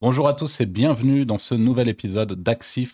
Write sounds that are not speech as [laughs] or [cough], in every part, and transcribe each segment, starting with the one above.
Bonjour à tous et bienvenue dans ce nouvel épisode d'Axi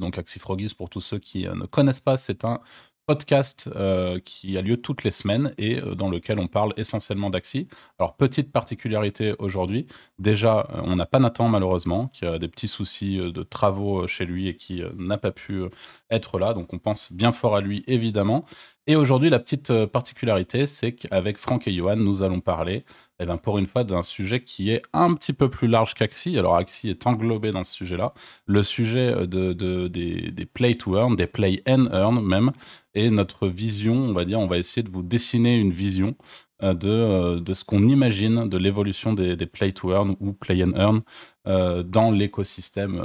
Donc Axi Froggies, pour tous ceux qui euh, ne connaissent pas, c'est un podcast euh, qui a lieu toutes les semaines et euh, dans lequel on parle essentiellement d'Axi. Alors, petite particularité aujourd'hui, déjà, on n'a pas Nathan malheureusement, qui a des petits soucis de travaux chez lui et qui n'a pas pu être là. Donc, on pense bien fort à lui, évidemment. Et aujourd'hui, la petite euh, particularité, c'est qu'avec Franck et Johan, nous allons parler, eh ben, pour une fois, d'un sujet qui est un petit peu plus large qu'Axi. Alors, Axi est englobé dans ce sujet-là. Le sujet euh, de, des, play to earn, des play and earn même, et notre vision, on va dire, on va essayer de vous dessiner une vision euh, de, euh, de ce qu'on imagine de l'évolution des, play to earn ou play and earn euh, dans l'écosystème,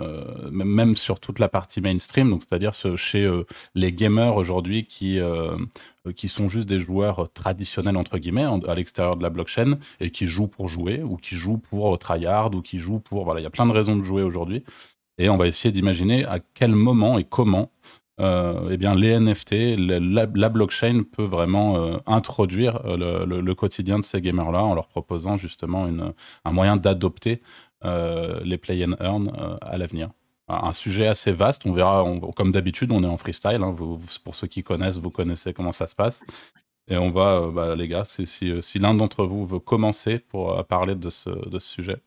même sur toute la partie mainstream, donc c'est-à-dire ce, chez les gamers aujourd'hui qui, qui sont juste des joueurs traditionnels, entre guillemets, à l'extérieur de la blockchain et qui jouent pour jouer ou qui jouent pour tryhard ou qui jouent pour. Voilà, il y a plein de raisons de jouer aujourd'hui. Et on va essayer d'imaginer à quel moment et comment euh, eh bien, les NFT, la, blockchain peut vraiment euh, introduire euh, le, quotidien de ces gamers-là en leur proposant justement une, un moyen d'adopter les play and earn à l'avenir. Un sujet assez vaste, on verra, comme d'habitude, on est en freestyle, hein, pour ceux qui connaissent, vous connaissez comment ça se passe. Et on va, bah, les gars, si, si, l'un d'entre vous veut commencer pour parler de ce sujet.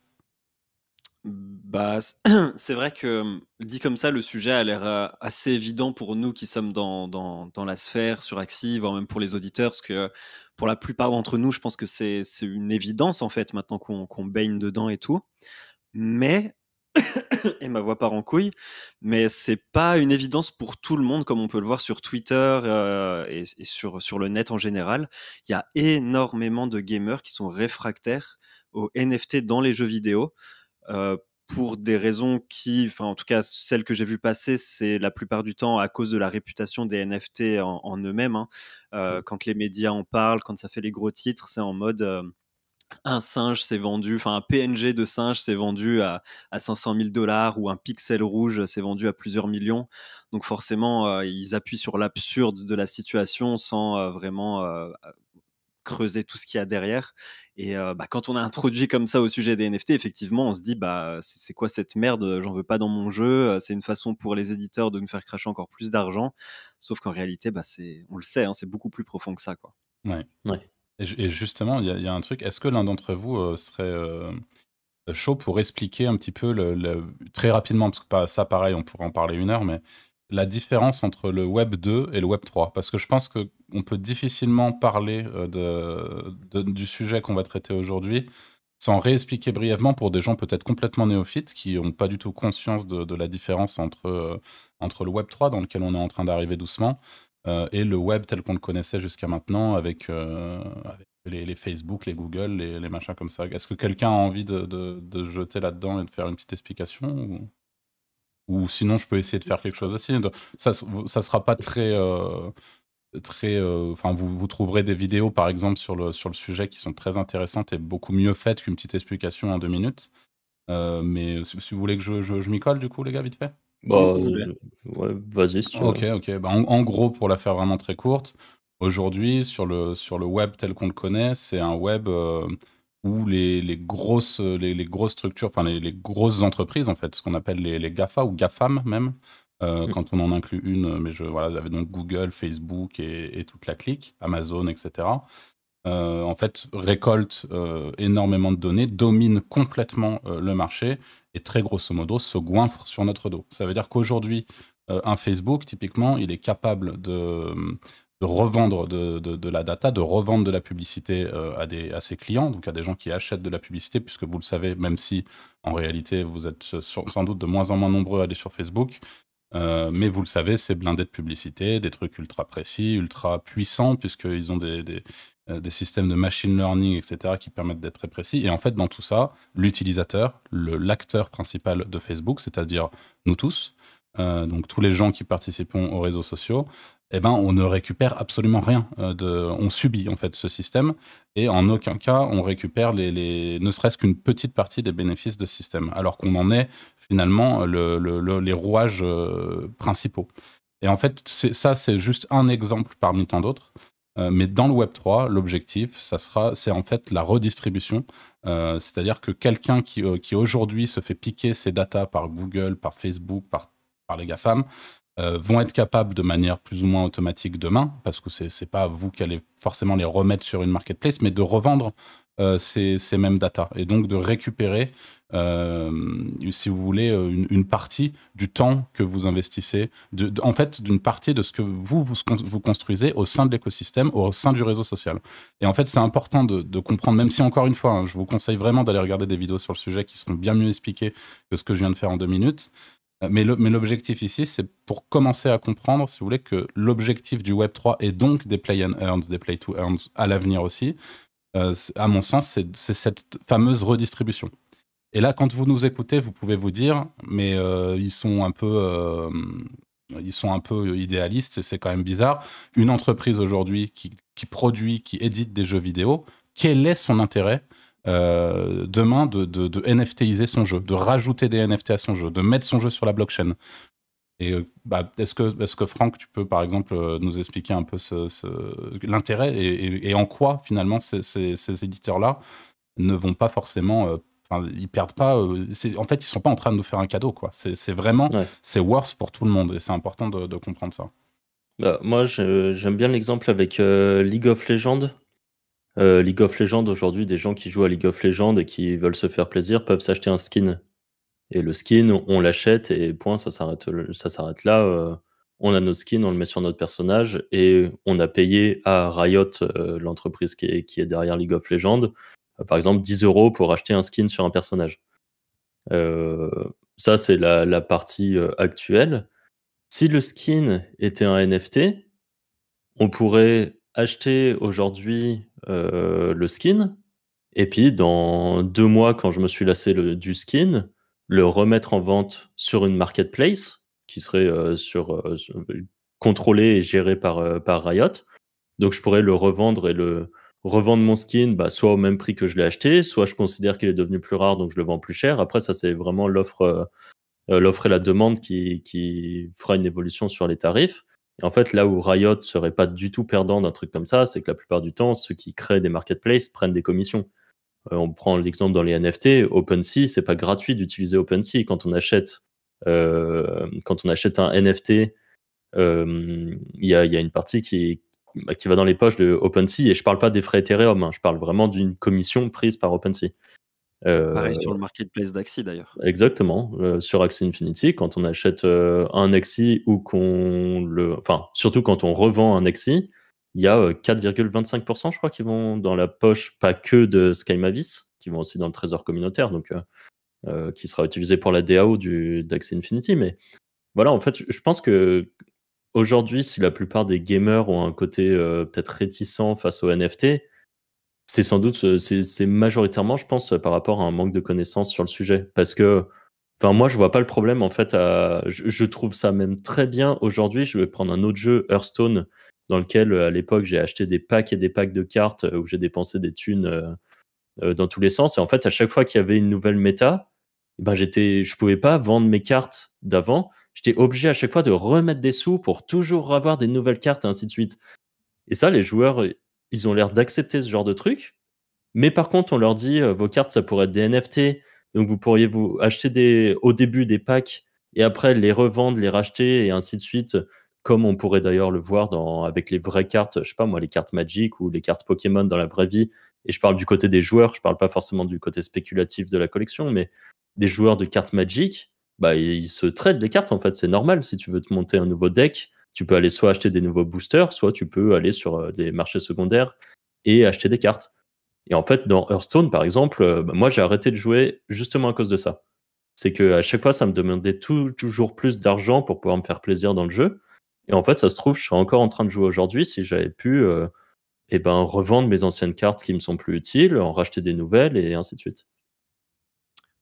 [clears throat] c'est vrai que dit comme ça, le sujet a l'air assez évident pour nous qui sommes dans, la sphère sur Axi, voire même pour les auditeurs, parce que pour la plupart d'entre nous, je pense que c'est une évidence en fait, maintenant qu'on baigne dedans et tout. Mais, [coughs] et ma voix part en couille, mais c'est pas une évidence pour tout le monde, comme on peut le voir sur Twitter euh, et, sur, sur le net en général. Il y a énormément de gamers qui sont réfractaires aux NFT dans les jeux vidéo. Euh, pour des raisons qui, enfin en tout cas celles que j'ai vues passer, c'est la plupart du temps à cause de la réputation des NFT en, eux-mêmes. Hein. Euh, quand les médias en parlent, quand ça fait les gros titres, c'est en mode euh, un singe s'est vendu, enfin un PNG de singe s'est vendu à, à 500 000 dollars ou un pixel rouge s'est vendu à plusieurs millions. Donc forcément, ils appuient sur l'absurde de la situation sans vraiment creuser tout ce qu'il y a derrière. Et bah, quand on a introduit comme ça au sujet des NFT, effectivement, on se dit bah c'est quoi cette merde J'en veux pas dans mon jeu. C'est une façon pour les éditeurs de me faire cracher encore plus d'argent. Sauf qu'en réalité, bah, c'est on le sait, hein, c'est beaucoup plus profond que ça, quoi. Ouais. ouais. Et, justement, il y, a un truc. Est-ce que l'un d'entre vous serait chaud pour expliquer un petit peu le, très rapidement, parce que ça, pareil, on pourrait en parler une heure, mais la différence entre le Web 2 et le Web 3 Parce que je pense qu'on peut difficilement parler euh, de, du sujet qu'on va traiter aujourd'hui sans réexpliquer brièvement pour des gens peut-être complètement néophytes qui n'ont pas du tout conscience de, la différence entre, euh, entre le Web 3 dans lequel on est en train d'arriver doucement euh, et le Web tel qu'on le connaissait jusqu'à maintenant avec, les, Facebook, les Google, les, les machins comme ça. Est-ce que quelqu'un a envie de, de, jeter là-dedans et de faire une petite explication ou sinon, je peux essayer de faire quelque chose aussi. Ça, ça sera pas très. Euh, très euh, enfin, vous, vous, trouverez des vidéos, par exemple, sur le, sur le sujet qui sont très intéressantes et beaucoup mieux faites qu'une petite explication en deux minutes. Euh, mais si, vous voulez que je, je, m'y colle, du coup, les gars, vite fait. Bah, vas-y. ok, ok. Bah, en, en, gros, pour la faire vraiment très courte, aujourd'hui, sur le, sur le web tel qu'on le connaît, c'est un web où les, les grosses, les, grosses structures, enfin les, grosses entreprises en fait, ce qu'on appelle les, GAFA ou GAFAM même, euh, mm. quand on en inclut une, mais je, voilà, vous avez donc Google, Facebook et, toute la clique, Amazon, etc. Euh, en fait, récoltent euh, énormément de données, dominent complètement le marché et très grosso modo se goinfre sur notre dos. Ça veut dire qu'aujourd'hui, un Facebook, typiquement, il est capable de de revendre de, la data, de revendre de la publicité euh, à, des, à ses clients, donc à des gens qui achètent de la publicité, puisque vous le savez, même si en réalité vous êtes sans doute de moins en moins nombreux à aller sur Facebook, euh, mais vous le savez, c'est blindé de publicité, des trucs ultra précis, ultra puissants, puisqu'ils ont des, des, euh, systèmes de machine learning, etc., qui permettent d'être très précis. Et en fait, dans tout ça, l'utilisateur, l'acteur principal de Facebook, c'est-à-dire nous tous, donc tous les gens qui participons aux réseaux sociaux, eh ben, on ne récupère absolument rien. Euh, on subit en fait ce système et en aucun cas on récupère les, ne serait-ce qu'une petite partie des bénéfices de ce système, alors qu'on en est finalement les rouages euh, principaux. Et en fait, ça, c'est juste un exemple parmi tant d'autres. Euh, mais dans le Web3, l'objectif, ça sera, c'est en fait la redistribution. c'est-à-dire que quelqu'un qui, aujourd'hui se fait piquer ses datas par Google, par Facebook, par, par les GAFAM, euh, vont être capables de manière plus ou moins automatique demain, parce que c'est n'est pas vous qui allez forcément les remettre sur une marketplace, mais de revendre euh, ces, ces, mêmes datas et donc de récupérer, euh, si vous voulez, une, partie du temps que vous investissez, en fait, d'une partie de ce que vous, vous, construisez au sein de l'écosystème, au sein du réseau social. Et en fait, c'est important de, comprendre, même si encore une fois, hein, je vous conseille vraiment d'aller regarder des vidéos sur le sujet qui seront bien mieux expliquées que ce que je viens de faire en deux minutes. Euh, mais l'objectif ici, c'est pour commencer à comprendre, si vous voulez, que l'objectif du Web3 et donc des play and earns, des play to earns à l'avenir aussi, euh, à mon sens, c'est cette fameuse redistribution. Et là, quand vous nous écoutez, vous pouvez vous dire, mais euh, ils sont un peu. ils sont un peu idéalistes et c'est quand même bizarre. Une entreprise aujourd'hui qui, qui, produit, qui édite des jeux vidéo, quel est son intérêt euh, demain de, NFTiser son jeu, de rajouter des NFT à son jeu, de mettre son jeu sur la blockchain. Et euh, bah, est-ce que, que Franck, tu peux par exemple euh, nous expliquer un peu l'intérêt et, en quoi finalement ces, éditeurs-là ne vont pas forcément ils perdent pas. en fait, ils sont pas en train de nous faire un cadeau, C'est vraiment, c'est worse pour tout le monde, et c'est important de, comprendre ça. Bah, moi, j'aime bien l'exemple avec League of Legends, euh, League of Legends aujourd'hui, des gens qui jouent à League of Legends et qui veulent se faire plaisir peuvent s'acheter un skin. Et le skin, on l'achète et point, ça s'arrête, ça s'arrête là. Euh, on a notre skin, on le met sur notre personnage et on a payé à Riot, euh, l'entreprise qui est, derrière League of Legends, par exemple 10 euros pour acheter un skin sur un personnage. ça, c'est la, la partie actuelle. Si le skin était un NFT, on pourrait acheter aujourd'hui euh, le skin, et puis dans deux mois, quand je me suis lassé du skin, le remettre en vente sur une marketplace qui serait euh, euh, sur, contrôlé contrôlée et gérée par, par Riot. Donc je pourrais le revendre et le revendre mon skin, bah, soit au même prix que je l'ai acheté, soit je considère qu'il est devenu plus rare, donc je le vends plus cher. Après, ça c'est vraiment l'offre l'offre et la demande qui, qui, fera une évolution sur les tarifs. En fait, là où Riot serait pas du tout perdant d'un truc comme ça, c'est que la plupart du temps, ceux qui créent des marketplaces prennent des commissions. Euh, on prend l'exemple dans les NFT, OpenSea, c'est pas gratuit d'utiliser OpenSea. Quand on achète, euh, quand on achète un NFT, euh, il y, a, une partie qui, va dans les poches de OpenSea. Et je parle pas des frais Ethereum, hein. je parle vraiment d'une commission prise par OpenSea. Pareil sur le euh, marketplace d'Axi d'ailleurs. Exactement. Euh, sur Axie Infinity, quand on achète euh, un Axie ou qu'on le. Enfin, surtout quand on revend un Axie, il y a 4,25%, je crois, qui vont dans la poche, pas que de Sky qui vont aussi dans le trésor communautaire, donc qui sera utilisé pour la DAO d'Axie Infinity. Mais voilà, en fait, je pense que aujourd'hui, si la plupart des gamers ont un côté peut-être réticent face aux NFT, c'est sans doute, euh, c'est majoritairement, je pense, par rapport à un manque de connaissances sur le sujet. Parce que, enfin, moi, je vois pas le problème, en fait, je, trouve ça même très bien. Aujourd'hui, je vais prendre un autre jeu, Hearthstone, dans lequel, euh, à l'époque, j'ai acheté des packs et des packs de cartes euh, où j'ai dépensé des thunes dans tous les sens. Et en fait, à chaque fois qu'il y avait une nouvelle méta, eh ben, j'étais, je pouvais pas vendre mes cartes d'avant. J'étais obligé à chaque fois de remettre des sous pour toujours avoir des nouvelles cartes ainsi de suite. Et ça, les joueurs, ils ont l'air d'accepter ce genre de truc. Mais par contre, on leur dit euh, vos cartes, ça pourrait être des NFT. Donc vous pourriez vous acheter des, au début des packs et après les revendre, les racheter et ainsi de suite, comme on pourrait d'ailleurs le voir avec les vraies cartes, je sais pas moi, les cartes Magic ou les cartes Pokémon dans la vraie vie. Et je parle du côté des joueurs, je parle pas forcément du côté spéculatif de la collection, mais des joueurs de cartes Magic, bah, ils se traitent des cartes en fait, c'est normal. Si tu veux te monter un nouveau deck, tu peux aller soit acheter des nouveaux boosters, soit tu peux aller sur euh, des marchés secondaires et acheter des cartes. Et en fait, dans Hearthstone, par exemple, euh, bah, moi j'ai arrêté de jouer justement à cause de ça. C'est qu'à chaque fois, ça me demandait toujours plus d'argent pour pouvoir me faire plaisir dans le jeu. Et en fait, ça se trouve, je serais encore en train de jouer aujourd'hui si j'avais pu euh, eh ben, revendre mes anciennes cartes qui me sont plus utiles, en racheter des nouvelles et ainsi de suite.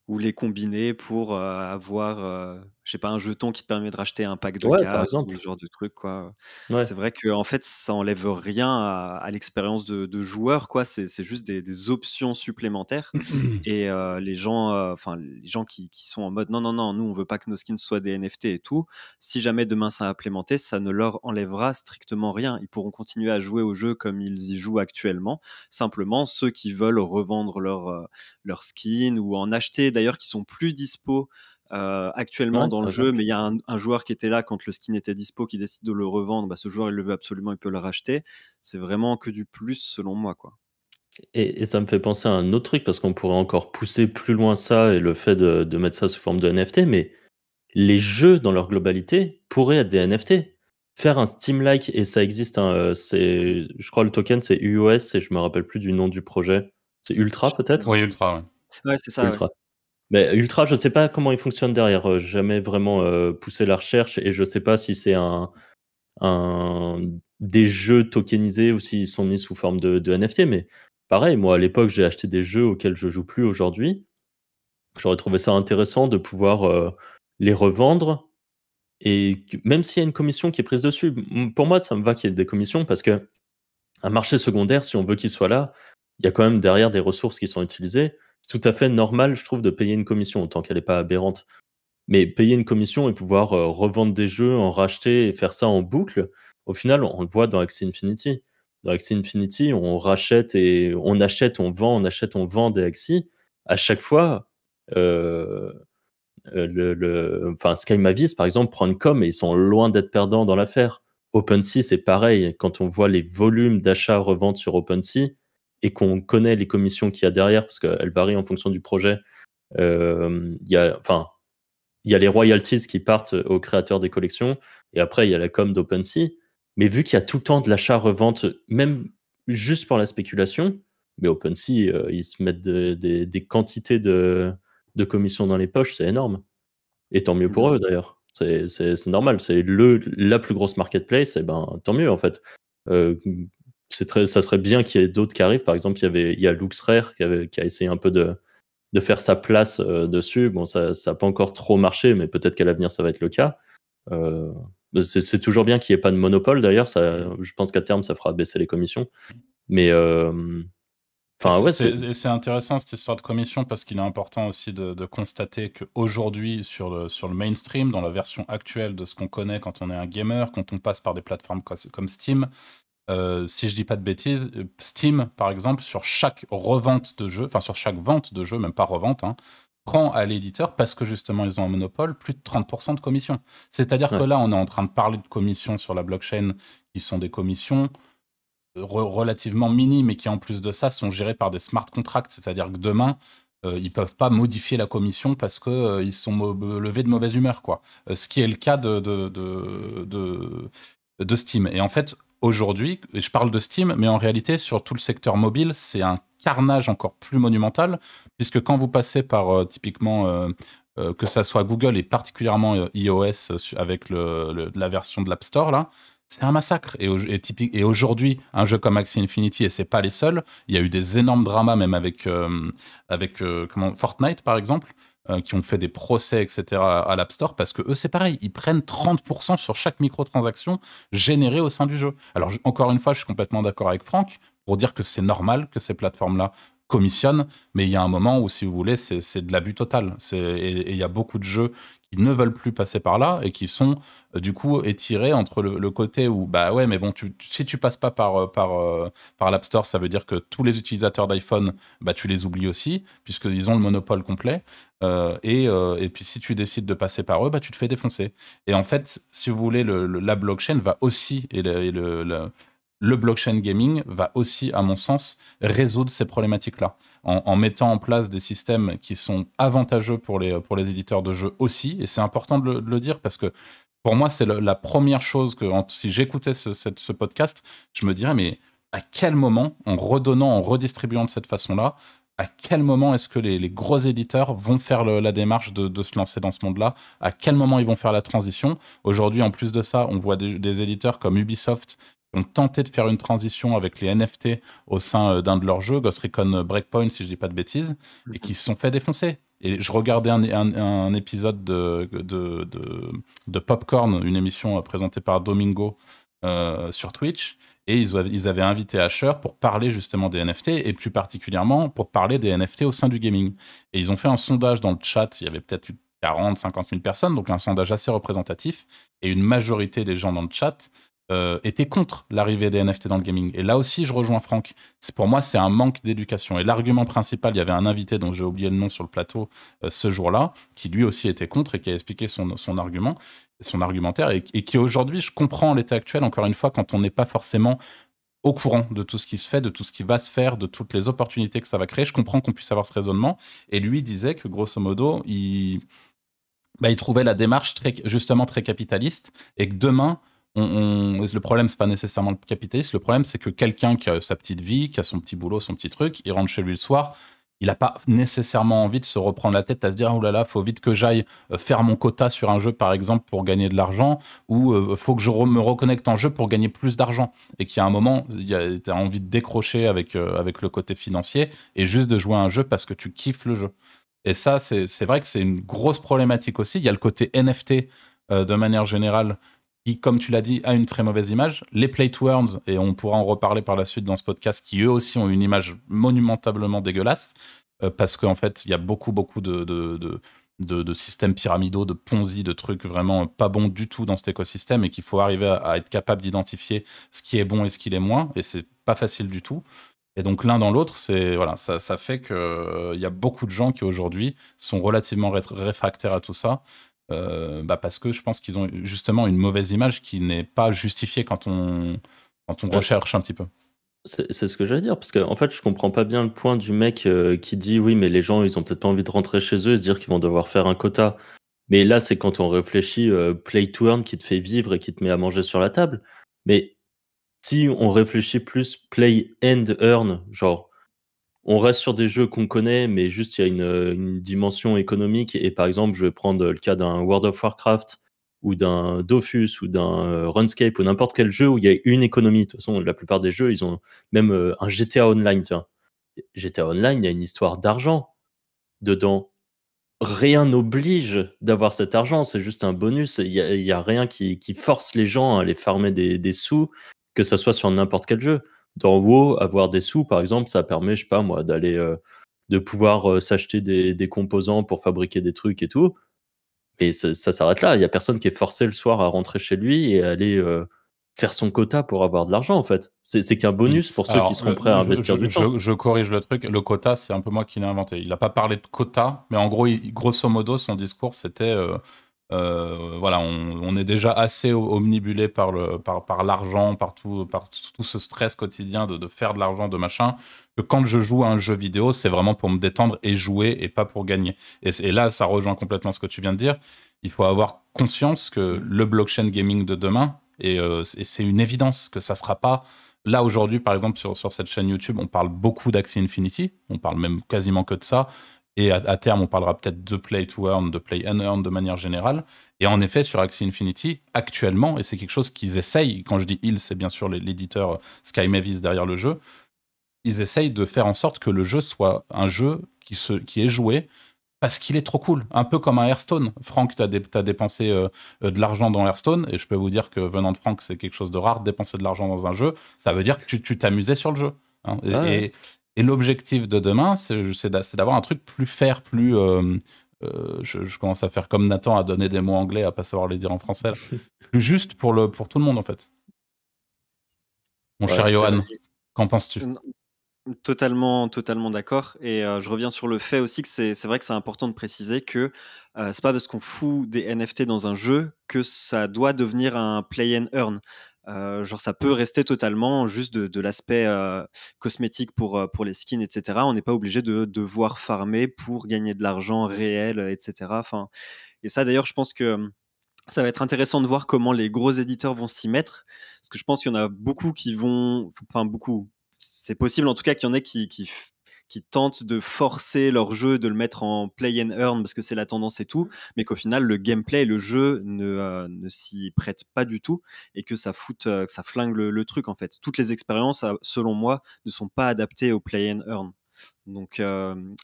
Ou les combiner pour avoir je sais pas, un jeton qui te permet de racheter un pack de cartes cartes, ce genre de truc, quoi. C'est vrai que en fait, ça enlève rien à, l'expérience de, de, joueur, quoi. C'est, juste des, options supplémentaires. [clears throat] et euh, les gens, euh, enfin, les gens qui, qui, sont en mode non, non, non, nous, on veut pas que nos skins soient des NFT et tout. Si jamais demain ça a implémenté, ça ne leur enlèvera strictement rien. Ils pourront continuer à jouer au jeu comme ils y jouent actuellement. Simplement, ceux qui veulent revendre leur, euh, leur skin ou en acheter d'ailleurs qui sont plus dispo euh, actuellement dans le jeu, mais il y a un, joueur qui était là quand le skin était dispo, qui décide de le revendre, bah, ce joueur il le veut absolument, il peut le racheter. C'est vraiment que du plus selon moi. quoi. Et, ça me fait penser à un autre truc, parce qu'on pourrait encore pousser plus loin ça et le fait de, mettre ça sous forme de NFT, mais les jeux dans leur globalité pourraient être des NFT. Faire un Steam-like, et ça existe, hein, euh, c'est, je crois le token c'est UOS et je me rappelle plus du nom du projet. C'est Ultra peut-être Oui, Ultra, ouais. ouais c'est ça. Mais Ultra, je ne sais pas comment il fonctionne derrière. Euh, jamais vraiment euh, poussé la recherche et je ne sais pas si c'est un, des jeux tokenisés ou s'ils sont mis sous forme de, NFT. Mais pareil, moi à l'époque, j'ai acheté des jeux auxquels je joue plus aujourd'hui. J'aurais trouvé ça intéressant de pouvoir euh, les revendre. Et même s'il y a une commission qui est prise dessus, pour moi, ça me va qu'il y ait des commissions parce que un marché secondaire, si on veut qu'il soit là, il y a quand même derrière des ressources qui sont utilisées c'est tout à fait normal, je trouve, de payer une commission, tant qu'elle n'est pas aberrante. Mais payer une commission et pouvoir euh, revendre des jeux, en racheter et faire ça en boucle, au final, on le voit dans Axie Infinity. Dans Axie Infinity, on rachète et on achète, on vend, on achète, on vend des Axie. À chaque fois, euh, euh, le, le, enfin, Sky Mavis, par exemple, prend une com et ils sont loin d'être perdants dans l'affaire. OpenSea, c'est pareil. Quand on voit les volumes d'achats-reventes sur OpenSea, et qu'on connaît les commissions qu'il y a derrière, parce qu'elles varient en fonction du projet, euh, il y a, enfin, il y a les royalties qui partent aux créateurs des collections, et après, il y a la com d'OpenSea. Mais vu qu'il y a tout le temps de l'achat-revente, même juste pour la spéculation, mais OpenSea, euh, ils se mettent des quantités de, de, commissions dans les poches, c'est énorme. Et tant mieux pour mmh. eux d'ailleurs. C'est normal, c'est la plus grosse marketplace, et eh ben tant mieux en fait. Euh, ça serait bien qu'il y ait d'autres qui arrivent. Par exemple, il y, avait, il y a Luxrare qui, qui a essayé un peu de, de faire sa place euh, dessus. Bon, ça n'a pas encore trop marché, mais peut-être qu'à l'avenir, ça va être le cas. Euh, c'est toujours bien qu'il n'y ait pas de monopole, d'ailleurs. Je pense qu'à terme, ça fera baisser les commissions. Mais. Euh, enfin, c'est intéressant cette histoire de commission parce qu'il est important aussi de, constater qu'aujourd'hui, sur sur le mainstream, dans la version actuelle de ce qu'on connaît quand on est un gamer, quand on passe par des plateformes comme Steam, euh, si je dis pas de bêtises, euh, Steam, par exemple, sur chaque revente de jeu, enfin sur chaque vente de jeu, même pas revente, hein, prend à l'éditeur, parce que justement ils ont un monopole, plus de 30% de commission. C'est-à-dire que là, on est en train de parler de commissions sur la blockchain qui sont des commissions euh, relativement minimes et qui en plus de ça sont gérées par des smart contracts, c'est-à-dire que demain, ils ils peuvent pas modifier la commission parce que ils sont levés de mauvaise humeur, quoi. ce qui est le cas de, de, de, de de Steam. Et en fait, aujourd'hui, je parle de Steam, mais en réalité, sur tout le secteur mobile, c'est un carnage encore plus monumental, puisque quand vous passez par euh, typiquement, euh, euh, que ça soit Google et particulièrement iOS avec la version de l'App Store, là, c'est un massacre. Et, et aujourd'hui, un jeu comme Axie Infinity, et c'est pas les seuls, il y a eu des énormes dramas même avec, avec comment, Fortnite par exemple, euh, qui ont fait des procès, etc., à l'App Store, parce que eux, c'est pareil, ils prennent 30% sur chaque microtransaction générée au sein du jeu. Alors, encore une fois, je suis complètement d'accord avec Franck pour dire que c'est normal que ces plateformes-là commissionnent, mais il y a un moment où, si vous voulez, c'est de l'abus total. Et il y a beaucoup de jeux ne veulent plus passer par là et qui sont euh, du coup étirés entre le, côté où bah ouais mais bon tu, si tu passes pas par euh, par euh, par l'App Store ça veut dire que tous les utilisateurs d'iPhone bah tu les oublies aussi puisqu'ils ont le monopole complet et, et, puis si tu décides de passer par eux bah tu te fais défoncer et en fait si vous voulez la blockchain va aussi et le, et le blockchain gaming va aussi à mon sens résoudre ces problématiques là en, mettant en place des systèmes qui sont avantageux pour les, pour les éditeurs de jeux aussi. Et c'est important de le, dire parce que pour moi, c'est la première chose que si j'écoutais ce, podcast, je me dirais, mais à quel moment, en redonnant, en redistribuant de cette façon-là, à quel moment est-ce que les, gros éditeurs vont faire la démarche de, se lancer dans ce monde-là À quel moment ils vont faire la transition Aujourd'hui, en plus de ça, on voit des éditeurs comme Ubisoft ont tenté de faire une transition avec les NFT au sein euh, d'un de leurs jeux, Ghost Recon Breakpoint, si je dis pas de bêtises, et qui se sont fait défoncer. Et je regardais un, épisode de, Popcorn, une émission euh, présentée par Domingo euh, sur Twitch, et ils, ils, avaient invité Asher pour parler justement des NFT, et plus particulièrement pour parler des NFT au sein du gaming. Et ils ont fait un sondage dans le chat, il y avait peut-être 40, 50 000 personnes, donc un sondage assez représentatif, et une majorité des gens dans le chat euh, était contre l'arrivée des NFT dans le gaming. Et là aussi, je rejoins Franck. Pour moi, c'est un manque d'éducation. Et l'argument principal, il y avait un invité dont j'ai oublié le nom sur le plateau euh, ce jour-là, qui lui aussi était contre et qui a expliqué son, son argument, son argumentaire, et, qui aujourd'hui, je comprends l'état actuel, encore une fois, quand on n'est pas forcément au courant de tout ce qui se fait, de tout ce qui va se faire, de toutes les opportunités que ça va créer. Je comprends qu'on puisse avoir ce raisonnement. Et lui disait que, grosso modo, il, bah, il trouvait la démarche très, justement très capitaliste et que demain, le problème, c'est pas nécessairement le capitaliste. Le problème, c'est que quelqu'un qui a sa petite vie, qui a son petit boulot, son petit truc, il rentre chez lui le soir. Il n'a pas nécessairement envie de se reprendre la tête à se dire oh là là, faut vite que j'aille euh, faire mon quota sur un jeu par exemple pour gagner de l'argent ou euh, faut que je me reconnecte en jeu pour gagner plus d'argent. Et qu'il y a un moment, tu as envie de décrocher avec, euh, avec le côté financier et juste de jouer à un jeu parce que tu kiffes le jeu. Et ça, c'est vrai que c'est une grosse problématique aussi. Il y a le côté NFT de manière générale qui, comme tu l'as dit, a une très mauvaise image. Les plate worms, et on pourra en reparler par la suite dans ce podcast, qui eux aussi ont une image monumentablement dégueulasse, euh, parce qu'en fait, il y a beaucoup, beaucoup de, de, de systèmes pyramidaux, de ponzi, de trucs vraiment pas bons du tout dans cet écosystème et qu'il faut arriver à, être capable d'identifier ce qui est bon et ce qui l'est moins. Et c'est pas facile du tout. Et donc l'un dans l'autre, c'est voilà, ça, fait que euh, y a beaucoup de gens qui aujourd'hui sont relativement réfractaires à tout ça euh, bah parce que je pense qu'ils ont justement une mauvaise image qui n'est pas justifiée quand on, quand on recherche un petit peu. C'est ce que j'allais dire, parce qu'en en fait, je comprends pas bien le point du mec euh, qui dit oui, mais les gens, ils ont peut-être pas envie de rentrer chez eux et se dire qu'ils vont devoir faire un quota. Mais là, c'est quand on réfléchit euh, play to earn qui te fait vivre et qui te met à manger sur la table. Mais si on réfléchit plus play and earn, genre on reste sur des jeux qu'on connaît, mais juste il y a une, dimension économique. Et par exemple, je vais prendre le cas d'un World of Warcraft ou d'un Dofus ou d'un euh, Runscape ou n'importe quel jeu où il y a une économie. De toute façon, la plupart des jeux, ils ont même euh, un GTA Online. GTA Online, il y a une histoire d'argent dedans. Rien n'oblige d'avoir cet argent, c'est juste un bonus. Il n'y a, rien qui, force les gens à aller farmer des, des sous, que ce soit sur n'importe quel jeu dans WoW, avoir des sous, par exemple, ça permet, je sais pas moi, d'aller, euh, de pouvoir euh, s'acheter des, composants pour fabriquer des trucs et tout. Mais ça, ça s'arrête là. Il y a personne qui est forcé le soir à rentrer chez lui et aller euh, faire son quota pour avoir de l'argent, en fait. C'est qu'un mmh. bonus pour ceux qui seront prêts à investir je, du temps. Je corrige le truc. Le quota, c'est un peu moi qui l'ai inventé. Il n'a pas parlé de quota, mais en gros, grosso modo, son discours, c'était euh, voilà, on, est déjà assez omnibulé par le par, l'argent, par tout, par tout ce stress quotidien de, faire de l'argent, de machin, que quand je joue à un jeu vidéo, c'est vraiment pour me détendre et jouer et pas pour gagner. Et, là, ça rejoint complètement ce que tu viens de dire. Il faut avoir conscience que le blockchain gaming de demain, euh, et, c'est une évidence que ça sera pas Là, aujourd'hui, par exemple, sur, sur cette chaîne YouTube, on parle beaucoup d'Axie Infinity. On parle même quasiment que de ça. Et à, terme, on parlera peut-être de play to earn, de play and earn de manière générale. Et en effet, sur Axie Infinity, actuellement, et c'est quelque chose qu'ils essayent, quand je dis ils, c'est bien sûr l'éditeur Sky Mavis derrière le jeu, ils essayent de faire en sorte que le jeu soit un jeu qui, se, qui est joué parce qu'il est trop cool, un peu comme un Hearthstone. Franck, tu as, dépensé euh, de l'argent dans Hearthstone, et je peux vous dire que venant de Franck, c'est quelque chose de rare, dépenser de l'argent dans un jeu, ça veut dire que tu t'amusais sur le jeu. Hein. Et, ah et l'objectif de demain, c'est d'avoir un truc plus faire, plus. Euh, euh, je, commence à faire comme Nathan, à donner des mots anglais, à pas savoir les dire en français. [laughs] plus juste pour, le, pour tout le monde, en fait. Mon cher Johan, qu'en penses-tu Totalement, totalement d'accord. Et euh, je reviens sur le fait aussi que c'est vrai que c'est important de préciser que ce c'est pas parce qu'on fout des NFT dans un jeu que ça doit devenir un play and earn. Euh, genre, ça peut rester totalement juste de, l'aspect euh, cosmétique pour, euh, pour les skins, etc. On n'est pas obligé de devoir farmer pour gagner de l'argent réel, etc. Enfin, et ça, d'ailleurs, je pense que hum, ça va être intéressant de voir comment les gros éditeurs vont s'y mettre. Parce que je pense qu'il y en a beaucoup qui vont. Enfin, beaucoup. C'est possible en tout cas qu'il y en ait qui qui tentent de forcer leur jeu, de le mettre en play and earn parce que c'est la tendance et tout, mmh. mais qu'au final le gameplay le jeu ne, euh, ne s'y prête pas du tout et que ça euh, ça flingue le, truc en fait. Toutes les expériences, euh, selon moi, ne sont pas adaptées au play and earn. Donc,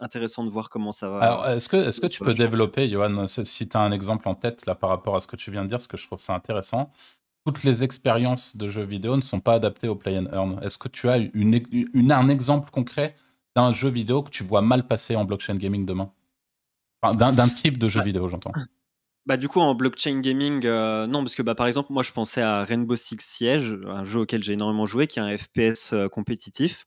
intéressant de voir comment ça va. Alors, est-ce que, est que tu peux développer, Johan, si tu as un exemple en tête là par rapport à ce que tu viens de dire, parce que je trouve ça intéressant toutes les expériences de jeux vidéo ne sont pas adaptées au play and earn. Est-ce que tu as une, un exemple concret d'un jeu vidéo que tu vois mal passer en blockchain gaming demain D'un type de jeu bah, vidéo, j'entends. [clears throat] Bah, du coup, en blockchain gaming, euh, non, parce que bah, par exemple, moi je pensais à Rainbow Six Siege, un jeu auquel j'ai énormément joué, qui est un FPS euh, compétitif.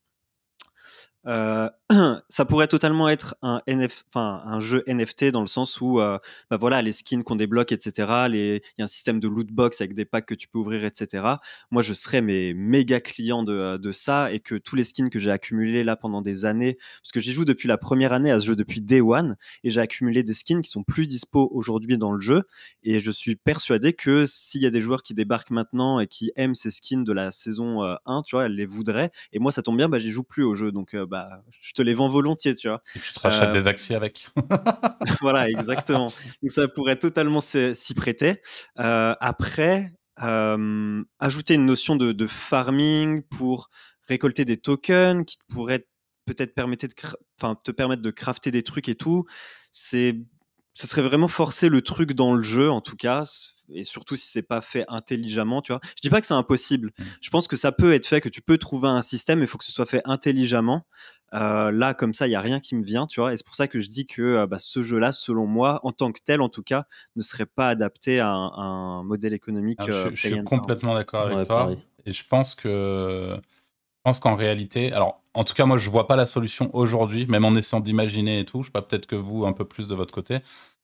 Euh, [clears throat] ça pourrait totalement être un, NF, un jeu NFT dans le sens où euh, bah voilà, les skins qu'on débloque, etc. Il y a un système de loot box avec des packs que tu peux ouvrir, etc. Moi, je serais mes méga clients euh, de, ça et que tous les skins que j'ai accumulés là pendant des années, parce que j'y joue depuis la première année à ce jeu depuis Day One et j'ai accumulé des skins qui sont plus dispo aujourd'hui dans le jeu. Et je suis persuadé que s'il y a des joueurs qui débarquent maintenant et qui aiment ces skins de la saison 1, tu vois, elles les voudraient. Et moi, ça tombe bien, bah, j'y joue plus au jeu. Donc, bah, je te les vends volontiers, tu vois. tu te rachètes euh, des accès avec. [laughs] [laughs] voilà, exactement. Donc ça pourrait totalement s'y prêter. Euh, après, euh, ajouter une notion de, farming pour récolter des tokens qui pourraient peut-être te permettre de crafter des trucs et tout. C'est ce serait vraiment forcer le truc dans le jeu, en tout cas, et surtout si c'est pas fait intelligemment, tu vois. Je dis pas que c'est impossible. Mmh. Je pense que ça peut être fait, que tu peux trouver un système, mais il faut que ce soit fait intelligemment. Euh, là, comme ça, il y a rien qui me vient, tu vois. Et c'est pour ça que je dis que euh, bah, ce jeu-là, selon moi, en tant que tel, en tout cas, ne serait pas adapté à un, modèle économique. Euh, je, suis complètement d'accord avec toi. Et je pense que je pense qu'en réalité, alors en tout cas, moi, je vois pas la solution aujourd'hui, même en essayant d'imaginer et tout. Je sais pas, peut-être que vous, un peu plus de votre côté.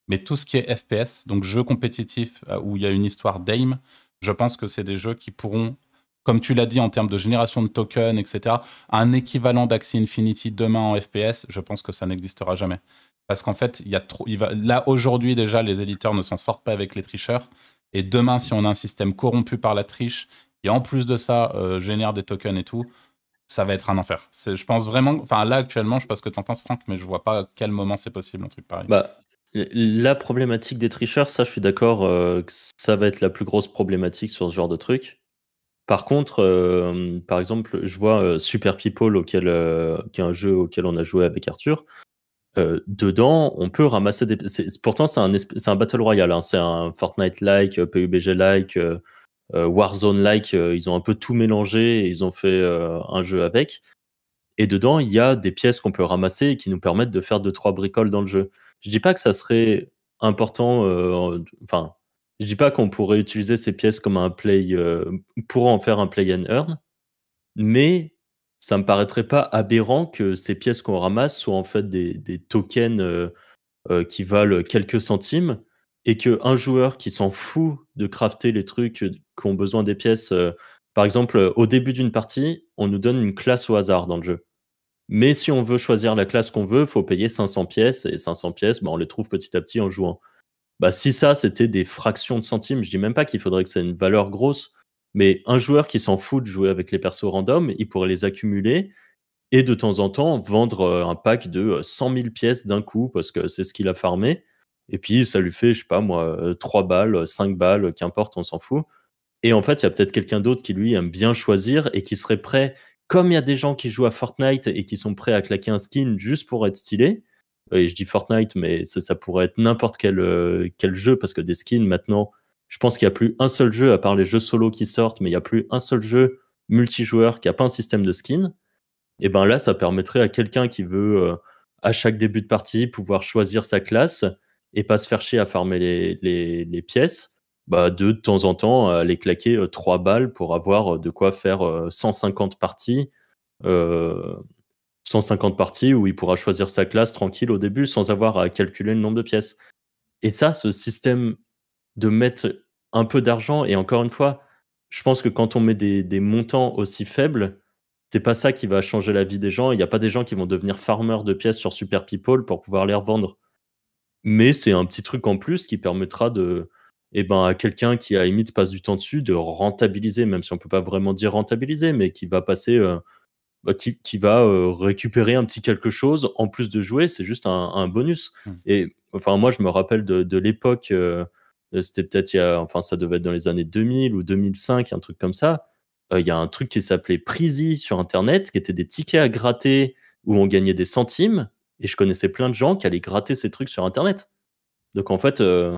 Mais tout ce qui est FPS, donc jeux compétitifs euh, où il y a une histoire d'aim, je pense que c'est des jeux qui pourront, comme tu l'as dit, en termes de génération de tokens, etc., un équivalent d'Axie Infinity demain en FPS, je pense que ça n'existera jamais. Parce qu'en fait, il y a trop, il va, là, aujourd'hui, déjà, les éditeurs ne s'en sortent pas avec les tricheurs. Et demain, si on a un système corrompu par la triche, et en plus de ça, euh, génère des tokens et tout, ça va être un enfer. Je pense vraiment, enfin là actuellement, je sais pas ce que t'en penses Franck, mais je vois pas à quel moment c'est possible un truc pareil. Bah, la problématique des tricheurs, ça je suis d'accord, euh, ça va être la plus grosse problématique sur ce genre de truc. Par contre, euh, par exemple, je vois euh, Super People, auquel, qui est un jeu auquel on a joué avec Arthur. dedans, on peut ramasser des. Pourtant, c'est un, un, battle royale, hein. c'est un Fortnite-like, PUBG-like. Euh, Warzone-like, euh, ils ont un peu tout mélangé et ils ont fait euh, un jeu avec. Et dedans, il y a des pièces qu'on peut ramasser et qui nous permettent de faire de trois bricoles dans le jeu. Je dis pas que ça serait important, enfin, je dis pas qu'on pourrait utiliser ces pièces comme un play, pour en faire un play and earn, mais ça me paraîtrait pas aberrant que ces pièces qu'on ramasse soient en fait des, des tokens qui valent quelques centimes et qu'un joueur qui s'en fout de crafter les trucs qui ont besoin des pièces, euh, par exemple, au début d'une partie, on nous donne une classe au hasard dans le jeu. Mais si on veut choisir la classe qu'on veut, il faut payer 500 pièces, et 500 pièces, bah, on les trouve petit à petit en jouant. Bah, si ça, c'était des fractions de centimes, je dis même pas qu'il faudrait que c'est une valeur grosse, mais un joueur qui s'en fout de jouer avec les persos random, il pourrait les accumuler et de temps en temps vendre euh, un pack de 100 euh, 000 pièces d'un coup parce que c'est ce qu'il a farmé et puis ça lui fait, je sais pas moi, 3 euh, balles, 5 euh, balles, euh, qu'importe, on s'en fout. Et en fait, il y a peut-être quelqu'un d'autre qui lui aime bien choisir et qui serait prêt, comme il y a des gens qui jouent à Fortnite et qui sont prêts à claquer un skin juste pour être stylé, et je dis Fortnite, mais ça, pourrait être n'importe quel, quel jeu, parce que des skins maintenant, je pense qu'il n'y a plus un seul jeu, à part les jeux solo qui sortent, mais il n'y a plus un seul jeu multijoueur qui n'a pas un système de skin. Et ben là, ça permettrait à quelqu'un qui veut, à chaque début de partie, pouvoir choisir sa classe et pas se faire chier à farmer les, pièces, bah de, temps en temps aller claquer euh, trois balles pour avoir euh, de quoi faire 150 euh, parties. 150 parties où il pourra choisir sa classe tranquille au début sans avoir à calculer le nombre de pièces. Et ça, ce système de mettre un peu d'argent, et encore une fois, je pense que quand on met des, montants aussi faibles, c'est pas ça qui va changer la vie des gens. Il n'y a pas des gens qui vont devenir farmer de pièces sur Super People pour pouvoir les revendre mais c'est un petit truc en plus qui permettra de, eh ben, à quelqu'un qui a limite passe du temps dessus de rentabiliser, même si on peut pas vraiment dire rentabiliser, mais qui va passer, euh, bah, qui, va euh, récupérer un petit quelque chose en plus de jouer, c'est juste un, bonus. Mmh. Et enfin, moi, je me rappelle de, l'époque, euh, c'était peut-être il enfin, ça devait être dans les années 2000 ou 2005, un truc comme ça. Il y a un truc qui s'appelait Prizy sur Internet, qui était des tickets à gratter où on gagnait des centimes. Et je connaissais plein de gens qui allaient gratter ces trucs sur Internet. Donc en fait, euh,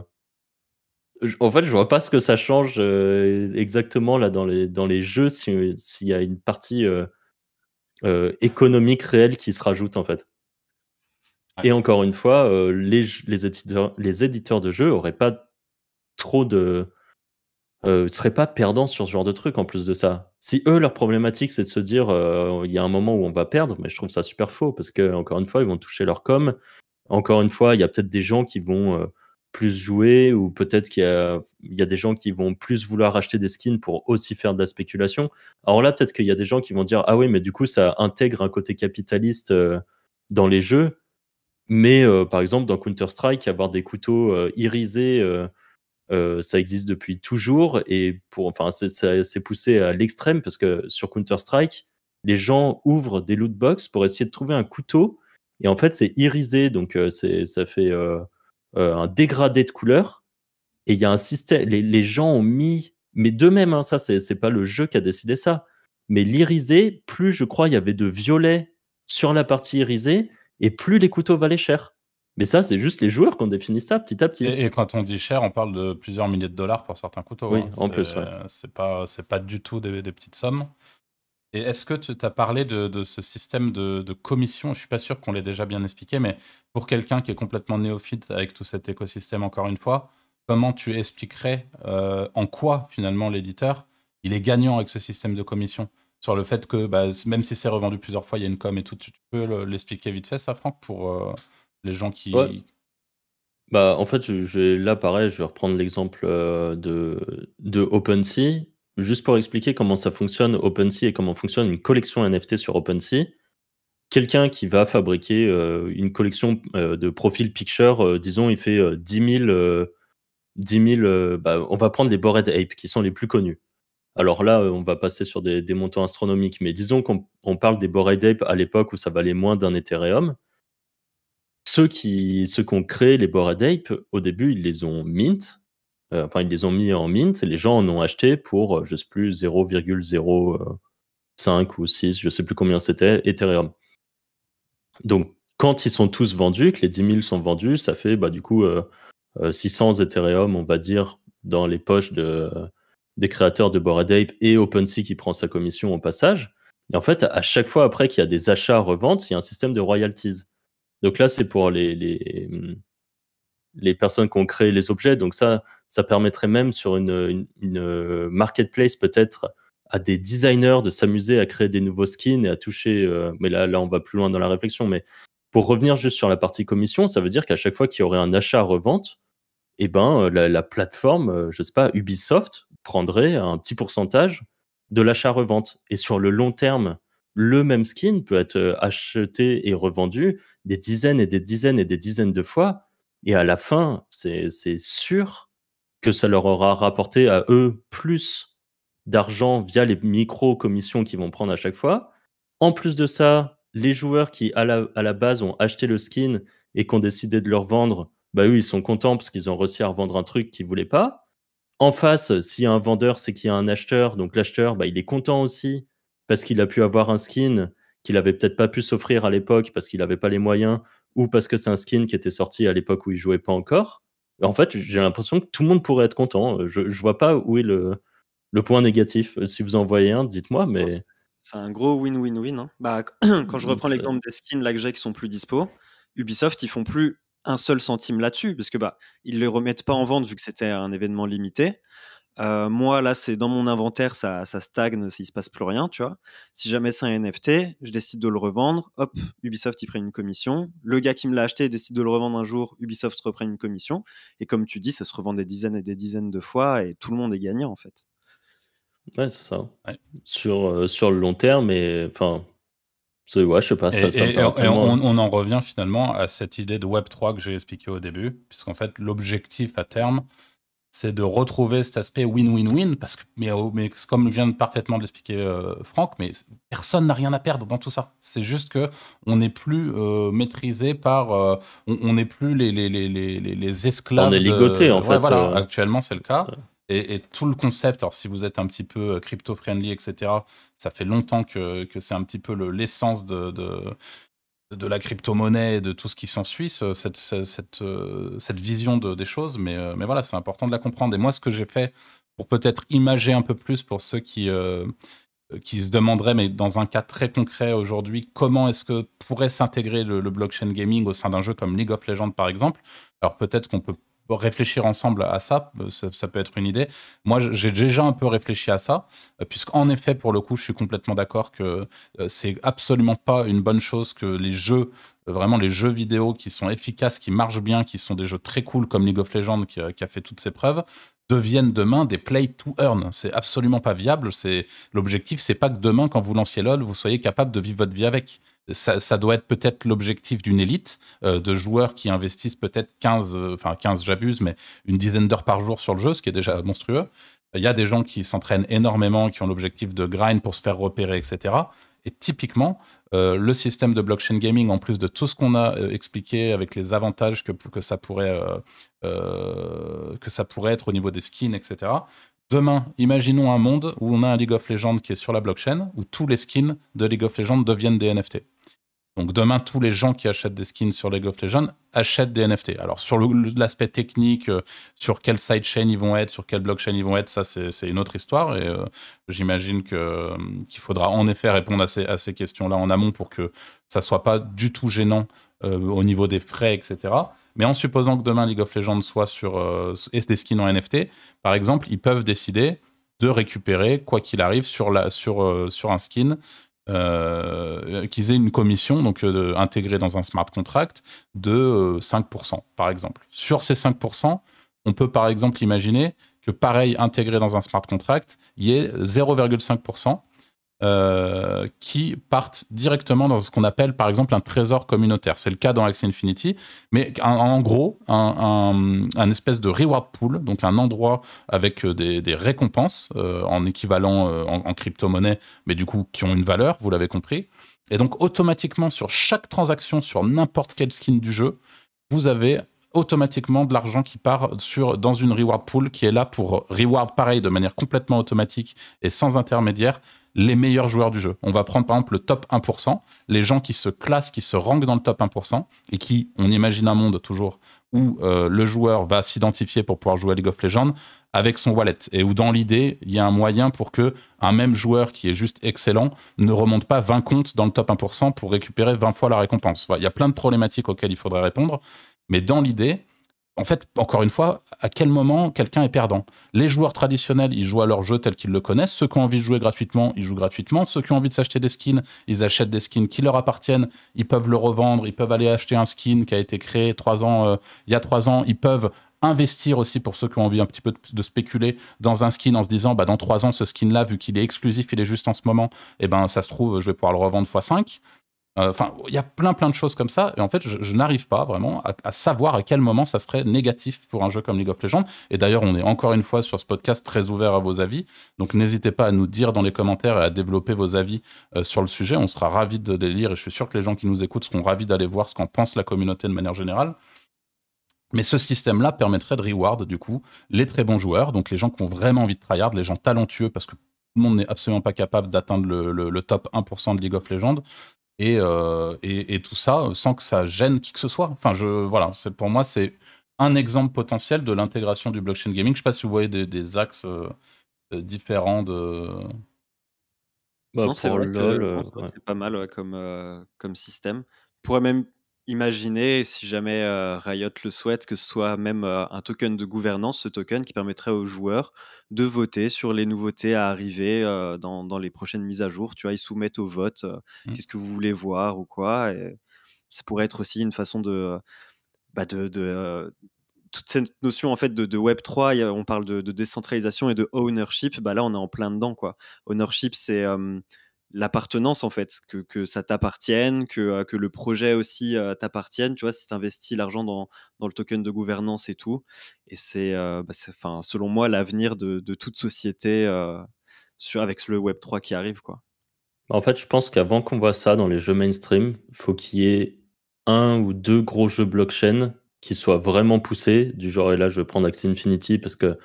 je en fait, je vois pas ce que ça change euh, exactement là dans les, dans les jeux s'il y a une partie euh, économique réelle qui se rajoute en fait. Et encore une fois, les, les, éditeurs, les éditeurs de jeux n'auraient pas trop de ne euh, seraient pas perdants sur ce genre de truc en plus de ça. Si eux, leur problématique, c'est de se dire euh, il y a un moment où on va perdre, mais je trouve ça super faux parce que, encore une fois, ils vont toucher leur com. Encore une fois, il y a peut-être des gens qui vont euh, plus jouer ou peut-être qu'il y, y, a des gens qui vont plus vouloir acheter des skins pour aussi faire de la spéculation. Alors là, peut-être qu'il y a des gens qui vont dire ah oui, mais du coup, ça intègre un côté capitaliste dans les jeux. Mais par exemple, dans Counter-Strike, avoir des couteaux irisés euh, ça existe depuis toujours et pour, enfin, c'est poussé à l'extrême parce que sur Counter-Strike, les gens ouvrent des loot box pour essayer de trouver un couteau et en fait, c'est irisé, donc euh, ça fait euh, un dégradé de couleur. Et il y a un système, les, gens ont mis, mais de même, hein, ça, c'est pas le jeu qui a décidé ça. Mais l'irisé, plus je crois, il y avait de violet sur la partie irisée et plus les couteaux valaient cher. Mais ça, c'est juste les joueurs qui ont défini ça petit à petit. Et, quand on dit cher, on parle de plusieurs milliers de dollars pour certains couteaux. Oui, hein. en plus, C'est pas, pas du tout des, petites sommes. Et est-ce que tu as parlé de, ce système de, commission Je suis pas sûr qu'on l'ait déjà bien expliqué, mais pour quelqu'un qui est complètement néophyte avec tout cet écosystème, encore une fois, comment tu expliquerais euh, en quoi finalement l'éditeur il est gagnant avec ce système de commission sur le fait que bah, même si c'est revendu plusieurs fois, il y a une com et tout. Tu peux l'expliquer vite fait, ça, Franck, pour euh, les gens qui. Bah, en fait, je, là, pareil, je vais reprendre l'exemple euh, de, de OpenSea. Juste pour expliquer comment ça fonctionne OpenSea et comment fonctionne une collection NFT sur OpenSea. Quelqu'un qui va fabriquer euh, une collection euh, de profils picture, disons, il fait 10 000. Bah, on va prendre les Bored Ape qui sont les plus connus. Alors là, on va passer sur des, des montants astronomiques, mais disons qu'on parle des Bored Ape à l'époque où ça valait moins d'un Ethereum ceux qui ceux qu'on crée les Bored Ape, au début, ils les ont mint. Euh, enfin, ils les ont mis en mint. Et les gens en ont acheté pour, euh, je sais plus, 0,05 ou 6, je sais plus combien c'était, Ethereum. Donc, quand ils sont tous vendus, que les 10 000 sont vendus, ça fait bah, du coup 600 euh, Ethereum, on va dire, dans les poches de, des créateurs de Bored Ape et OpenSea qui prend sa commission au passage. Et en fait, à chaque fois après qu'il y a des achats-reventes, il y a un système de royalties. Donc là, c'est pour les, les, personnes qui ont créé les objets. Donc ça, ça permettrait même sur une, euh, marketplace peut-être à des designers de s'amuser à créer des nouveaux skins et à toucher. Euh, mais là, là, on va plus loin dans la réflexion. Mais pour revenir juste sur la partie commission, ça veut dire qu'à chaque fois qu'il y aurait un achat-revente, eh ben, euh, la, plateforme, je sais pas, Ubisoft prendrait un petit pourcentage de l'achat-revente. Et sur le long terme, le même skin peut être euh, acheté et revendu des dizaines et des dizaines et des dizaines de fois. Et à la fin, c'est sûr que ça leur aura rapporté à eux plus d'argent via les micro-commissions qu'ils vont prendre à chaque fois. En plus de ça, les joueurs qui, à la, base, ont acheté le skin et qui ont décidé de le revendre, bah eux, ils sont contents parce qu'ils ont réussi à revendre un truc qu'ils ne voulaient pas. En face, s'il y a un vendeur, c'est qu'il y a un acheteur. Donc l'acheteur, bah, il est content aussi parce qu'il a pu avoir un skin qu'il avait peut-être pas pu s'offrir à l'époque parce qu'il n'avait pas les moyens ou parce que c'est un skin qui était sorti à l'époque où il jouait pas encore. En fait, j'ai l'impression que tout le monde pourrait être content. Je, je vois pas où est le, point négatif. Euh, si vous en voyez un, dites-moi, mais. Oh, c'est un gros win-win-win. Hein. Bah, [clears throat] quand je reprends l'exemple des skins là que qui sont plus dispo, Ubisoft, ils font plus un seul centime là-dessus, parce que bah, ils les remettent pas en vente vu que c'était un événement limité. Euh, moi, là, c'est dans mon inventaire, ça, ça stagne s'il se passe plus rien, tu vois. Si jamais c'est un NFT, je décide de le revendre, hop, Ubisoft il prend une commission. Le gars qui me l'a acheté décide de le revendre un jour, Ubisoft reprend une commission. Et comme tu dis, ça se revend des dizaines et des dizaines de fois et tout le monde est gagnant, en fait. Ouais, c'est ça. Euh, sur, le long terme, et enfin, Ouais, je sais pas, on, on, en revient finalement à cette idée de Web3 que j'ai expliqué au début, puisqu'en fait, l'objectif à terme, c'est de retrouver cet aspect win-win-win, parce que, mais, oh, comme vient parfaitement de l'expliquer euh, Franck, mais personne n'a rien à perdre dans tout ça. C'est juste que on n'est plus euh, maîtrisé par, euh, on n'est plus les, les, les, les, les esclaves. On est ligoté en fait. Voilà, actuellement c'est le cas. Et, tout le concept, alors si vous êtes un petit peu crypto-friendly, etc., ça fait longtemps que, que c'est un petit peu l'essence de, de, de la crypto-monnaie et de tout ce qui s'ensuit, cette, cette, euh, cette, vision de, des choses. Mais, euh, mais voilà, c'est important de la comprendre. Et moi, ce que j'ai fait pour peut-être imager un peu plus pour ceux qui, euh, qui se demanderaient, mais dans un cas très concret aujourd'hui, comment est-ce que pourrait s'intégrer le, blockchain gaming au sein d'un jeu comme League of Legends, par exemple. Alors peut-être qu'on peut réfléchir ensemble à euh, ça, ça, peut être une idée. Moi, j'ai déjà un peu réfléchi à ça, euh, puisqu'en effet, pour le coup, je suis complètement d'accord que euh, c'est absolument pas une bonne chose que les jeux, vraiment les jeux vidéo qui sont efficaces, qui marchent bien, qui sont des jeux très cool comme League of Legends qui, a fait toutes ses preuves, deviennent demain des play to earn. C'est absolument pas viable. C'est l'objectif, c'est pas que demain, quand vous lanciez LOL, vous soyez capable de vivre votre vie avec ça, doit être peut-être l'objectif d'une élite, euh, de joueurs qui investissent peut-être 15, euh, enfin 15 j'abuse, mais une dizaine d'heures par jour sur le jeu, ce qui est déjà monstrueux. Il y a des gens qui s'entraînent énormément, qui ont l'objectif de grind pour se faire repérer, etc. Et typiquement, euh, le système de blockchain gaming, en plus de tout ce qu'on a expliqué avec les avantages que, ça pourrait, que ça pourrait être au niveau des skins, etc. Demain, imaginons un monde où on a un League of Legends qui est sur la blockchain, où tous les skins de League of Legends deviennent des NFT. Donc demain, tous les gens qui achètent des skins sur League of Legends achètent des NFT. Alors sur l'aspect technique, euh, sur quelle sidechain ils vont être, sur quelle blockchain ils vont être, ça c'est une autre histoire. Et euh, j'imagine euh, qu'il faudra en effet répondre à ces, questions-là en amont pour que ça soit pas du tout gênant au niveau des frais, etc. Mais en supposant que demain League of Legends soit sur des skins en NFT, par exemple, ils peuvent décider de récupérer, quoi qu'il arrive, sur un skin euh, euh, qu'ils aient une commission donc euh, intégrée dans un smart contract de 5% par exemple. Sur ces 5%, on peut par exemple imaginer que pareil intégré dans un smart contract, il y ait 0,5% euh, qui partent directement dans ce qu'on appelle par exemple un trésor communautaire. C'est le cas dans Axie Infinity, mais en, gros, un, espèce de reward pool, donc un endroit avec euh, des, récompenses euh, en équivalent en, crypto-monnaie, mais du coup qui ont une valeur, vous l'avez compris. Et donc automatiquement sur chaque transaction, sur n'importe quel skin du jeu, vous avez automatiquement de l'argent qui part sur, dans une reward pool qui est là pour reward pareil de manière complètement automatique et sans intermédiaire les meilleurs joueurs du jeu. On va prendre par exemple le top 1%, les gens qui se classent, qui se rangent dans le top 1%, et qui, on imagine un monde toujours où euh, le joueur va s'identifier pour pouvoir jouer à League of Legends avec son wallet, et où dans l'idée, il y a un moyen pour que un même joueur qui est juste excellent ne remonte pas 20 comptes dans le top 1% pour récupérer 20 fois la récompense. il y a plein de problématiques auxquelles il faudrait répondre, mais dans l'idée, en fait, encore une fois, à quel moment quelqu'un est perdant Les joueurs traditionnels, ils jouent à leur jeu tel qu'ils le connaissent. Ceux qui ont envie de jouer gratuitement, ils jouent gratuitement. Ceux qui ont envie de s'acheter des skins, ils achètent des skins qui leur appartiennent. Ils peuvent le revendre. Ils peuvent aller acheter un skin qui a été créé ans, euh, il y a trois ans. Ils peuvent investir aussi pour ceux qui ont envie un petit peu de, spéculer dans un skin en se disant bah dans trois ans ce skin là vu qu'il est exclusif il est juste en ce moment et eh ben ça se trouve je vais pouvoir le revendre x5 euh, enfin, il y a plein plein de choses comme ça. Et en fait, je, n'arrive pas vraiment à, savoir à quel moment ça serait négatif pour un jeu comme League of Legends. Et d'ailleurs, on est encore une fois sur ce podcast très ouvert à vos avis. Donc n'hésitez pas à nous dire dans les commentaires et à développer vos avis euh, sur le sujet. On sera ravis de les lire et je suis sûr que les gens qui nous écoutent seront ravis d'aller voir ce qu'en pense la communauté de manière générale. Mais ce système-là permettrait de reward, du coup, les très bons joueurs, donc les gens qui ont vraiment envie de tryhard, les gens talentueux, parce que tout le monde n'est absolument pas capable d'atteindre le, le, top 1% de League of Legends. Euh, et, et, tout ça sans que ça gêne qui que ce soit. Enfin, je, voilà, pour moi, c'est un exemple potentiel de l'intégration du blockchain gaming. Je ne sais pas si vous voyez des, axes euh, différents de. non, c'est pas mal comme, euh, comme système. pourrait même imaginer, si jamais euh, Riot le souhaite, que ce soit même euh, un token de gouvernance, ce token qui permettrait aux joueurs de voter sur les nouveautés à arriver euh, dans, les prochaines mises à jour. Tu vois, ils soumettent au vote mmh. qu'est-ce que vous voulez voir ou quoi. Et ça pourrait être aussi une façon de. Bah, toute cette notion en fait de, Web 3, on parle de, décentralisation et de ownership. Bah là, on est en plein dedans quoi. Ownership, c'est l'appartenance en fait, que, ça t'appartienne, que, euh, que, le projet aussi euh, t'appartienne, tu vois, si tu investis l'argent dans, le token de gouvernance et tout. Et c'est, euh, bah, selon moi, l'avenir de, toute société sur, avec le Web3 qui arrive. Quoi. Bah, en fait, je pense qu'avant qu'on voit ça dans les jeux mainstream, faut qu'il y ait un ou deux gros jeux blockchain qui soient vraiment poussés, du genre, et là je vais prendre Axie Infinity parce que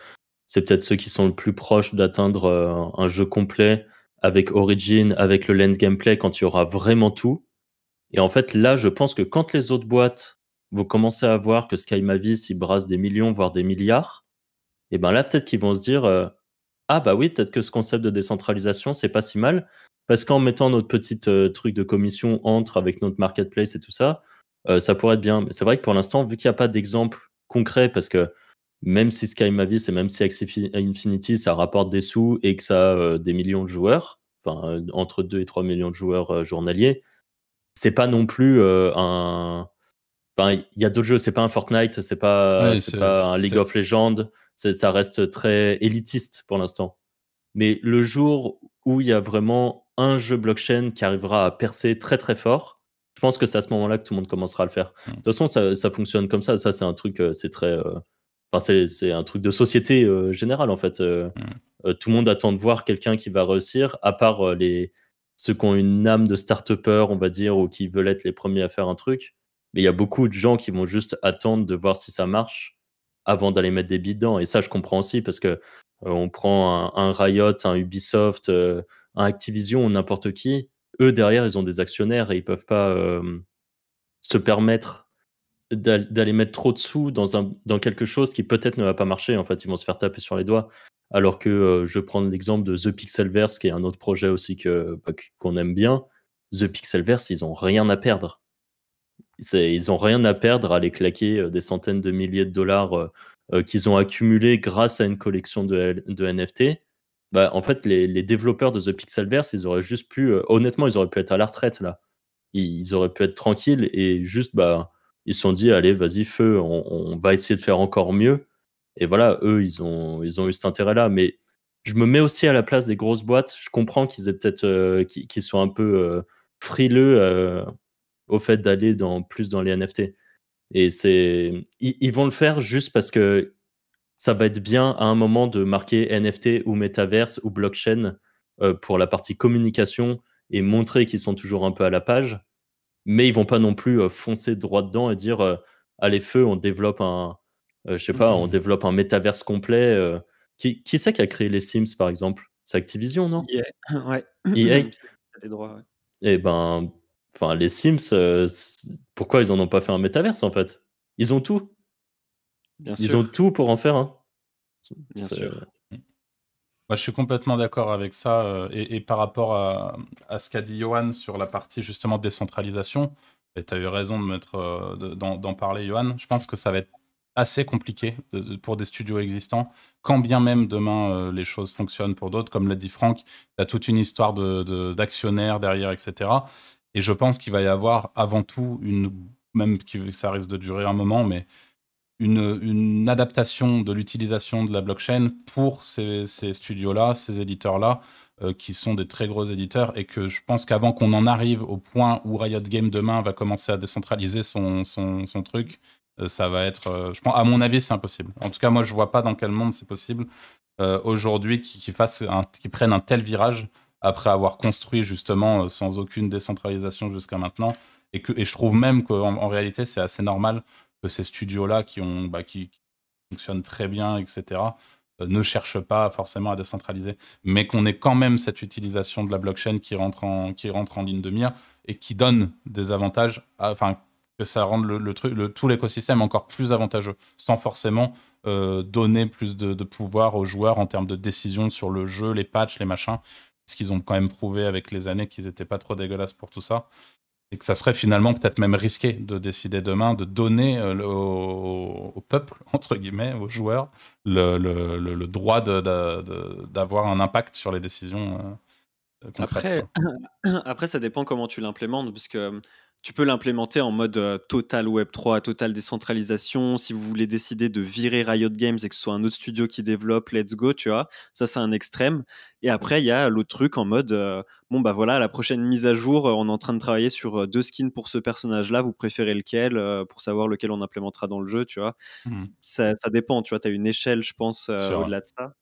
c'est peut-être ceux qui sont le plus proches d'atteindre un jeu complet avec Origin, avec le Land gameplay, quand il y aura vraiment tout. Et en fait, là, je pense que quand les autres boîtes, vont commencer à voir que Sky Mavis, ils brassent des millions, voire des milliards, et eh ben là, peut-être qu'ils vont se dire euh, Ah, bah oui, peut-être que ce concept de décentralisation, c'est pas si mal. Parce qu'en mettant notre petit euh, truc de commission entre avec notre marketplace et tout ça, euh, ça pourrait être bien. Mais c'est vrai que pour l'instant, vu qu'il n'y a pas d'exemple concret, parce que même si Sky Mavis et même si Axie Infinity, ça rapporte des sous et que ça a euh, des millions de joueurs, enfin euh, entre 2 et 3 millions de joueurs euh, journaliers, c'est pas non plus un. Enfin, il y a d'autres jeux, c'est pas un Fortnite, c'est pas, un League of Legends, ça reste très élitiste pour l'instant. Mais le jour où il y a vraiment un jeu blockchain qui arrivera à percer très très fort, je pense que c'est à ce moment-là que tout le monde commencera à le faire. Hmm. De toute façon, ça, fonctionne comme ça. Ça, c'est un truc, c'est très, c'est un truc de société euh, générale, en fait. Euh, mm. euh, tout le monde attend de voir quelqu'un qui va réussir, à part les, ceux qui ont une âme de start on va dire, ou qui veulent être les premiers à faire un truc. Mais il y a beaucoup de gens qui vont juste attendre de voir si ça marche avant d'aller mettre des bidons. Et ça, je comprends aussi, parce que on prend un, Riot, un Ubisoft, un Activision, n'importe qui. Eux, derrière, ils ont des actionnaires et ils peuvent pas se permettre d'aller mettre trop de sous dans, un, dans quelque chose qui peut-être ne va pas marcher. En fait, ils vont se faire taper sur les doigts. Alors que euh, je prends l'exemple de The Pixelverse, qui est un autre projet aussi que, bah, qu'on aime bien. The Pixelverse, ils n'ont rien à perdre. Ils n'ont rien à perdre à aller claquer euh, des centaines de milliers de dollars euh, qu'ils ont accumulés grâce à une collection de, de NFT. Bah, en fait, les, développeurs de The Pixelverse, ils auraient juste pu, honnêtement, ils auraient pu être à la retraite là. Ils, ils auraient pu être tranquilles et juste bah, ils se sont dit, allez, vas-y, feu, on, va essayer de faire encore mieux. Et voilà, eux, ils ont, ils ont eu cet intérêt-là. Mais je me mets aussi à la place des grosses boîtes. Je comprends qu'ils aient peut-être, euh, qu'ils soient un peu euh, frileux euh, au fait d'aller dans, plus dans les NFT. Et c'est, ils, ils, vont le faire juste parce que ça va être bien à un moment de marquer NFT ou Metaverse ou blockchain pour la partie communication et montrer qu'ils sont toujours un peu à la page mais ils vont pas non plus euh, foncer droit dedans et dire euh, allez feu, on développe un, euh, je sais pas, on mm-hmm. développe un métaverse complet. qui, qui c'est qui a créé les Sims par exemple C'est Activision, non e [laughs] ouais. E [laughs] les Et eh ben, enfin les Sims, pourquoi ils en ont pas fait un métaverse en fait Ils ont tout. ils ont tout pour en faire un. Bien sûr je suis complètement d'accord avec ça. Euh, et, par rapport à, ce qu'a dit Johan sur la partie justement décentralisation, et tu as eu raison de euh, d'en parler, Johan, je pense que ça va être assez compliqué pour des studios existants, quand bien même demain euh, les choses fonctionnent pour d'autres. Comme l'a dit Franck, tu as toute une histoire d'actionnaires de, d'actionnaires derrière, etc. Et je pense qu'il va y avoir avant tout une, même que ça risque de durer un moment, mais une, adaptation de l'utilisation de la blockchain pour ces, studios-là, ces éditeurs-là, euh, qui sont des très gros éditeurs, et que je pense qu'avant qu'on en arrive au point où Riot Games demain va commencer à décentraliser son, truc, euh, ça va être, euh, je pense, à mon avis, c'est impossible. En tout cas, moi, je vois pas dans quel monde c'est possible aujourd'hui qu'ils qui qui prennent un tel virage après avoir construit justement sans aucune décentralisation jusqu'à maintenant. Et, que, je trouve même qu'en réalité, c'est assez normal ces studios-là qui, ont, bah, qui, fonctionnent très bien, etc., euh, ne cherchent pas forcément à décentraliser, mais qu'on ait quand même cette utilisation de la blockchain qui rentre en, qui rentre en ligne de mire et qui donne des avantages, enfin, que ça rende le, truc le tout l'écosystème encore plus avantageux, sans forcément euh, donner plus de, de, pouvoir aux joueurs en termes de décision sur le jeu, les patchs, les machins, ce qu'ils ont quand même prouvé avec les années qu'ils n'étaient pas trop dégueulasses pour tout ça et que ça serait finalement peut-être même risqué de décider demain de donner euh, au, peuple, [laughs] entre guillemets, aux joueurs, le, droit d'avoir un impact sur les décisions. Euh, concrètes. après, [clears throat] après, ça dépend comment tu l'implémentes, parce que tu peux l'implémenter en mode euh, total Web 3, total décentralisation. Si vous voulez décider de virer Riot Games et que ce soit un autre studio qui développe, let's go, tu vois. Ça, c'est un extrême. Et après, il y a l'autre truc en mode, euh, bon, bah voilà, la prochaine mise à jour, euh, on est en train de travailler sur deux skins pour ce personnage-là. Vous préférez lequel pour savoir lequel on implémentera dans le jeu, tu vois. Mmh. Ça, dépend, tu vois. Tu as une échelle, je pense, au-delà de ça.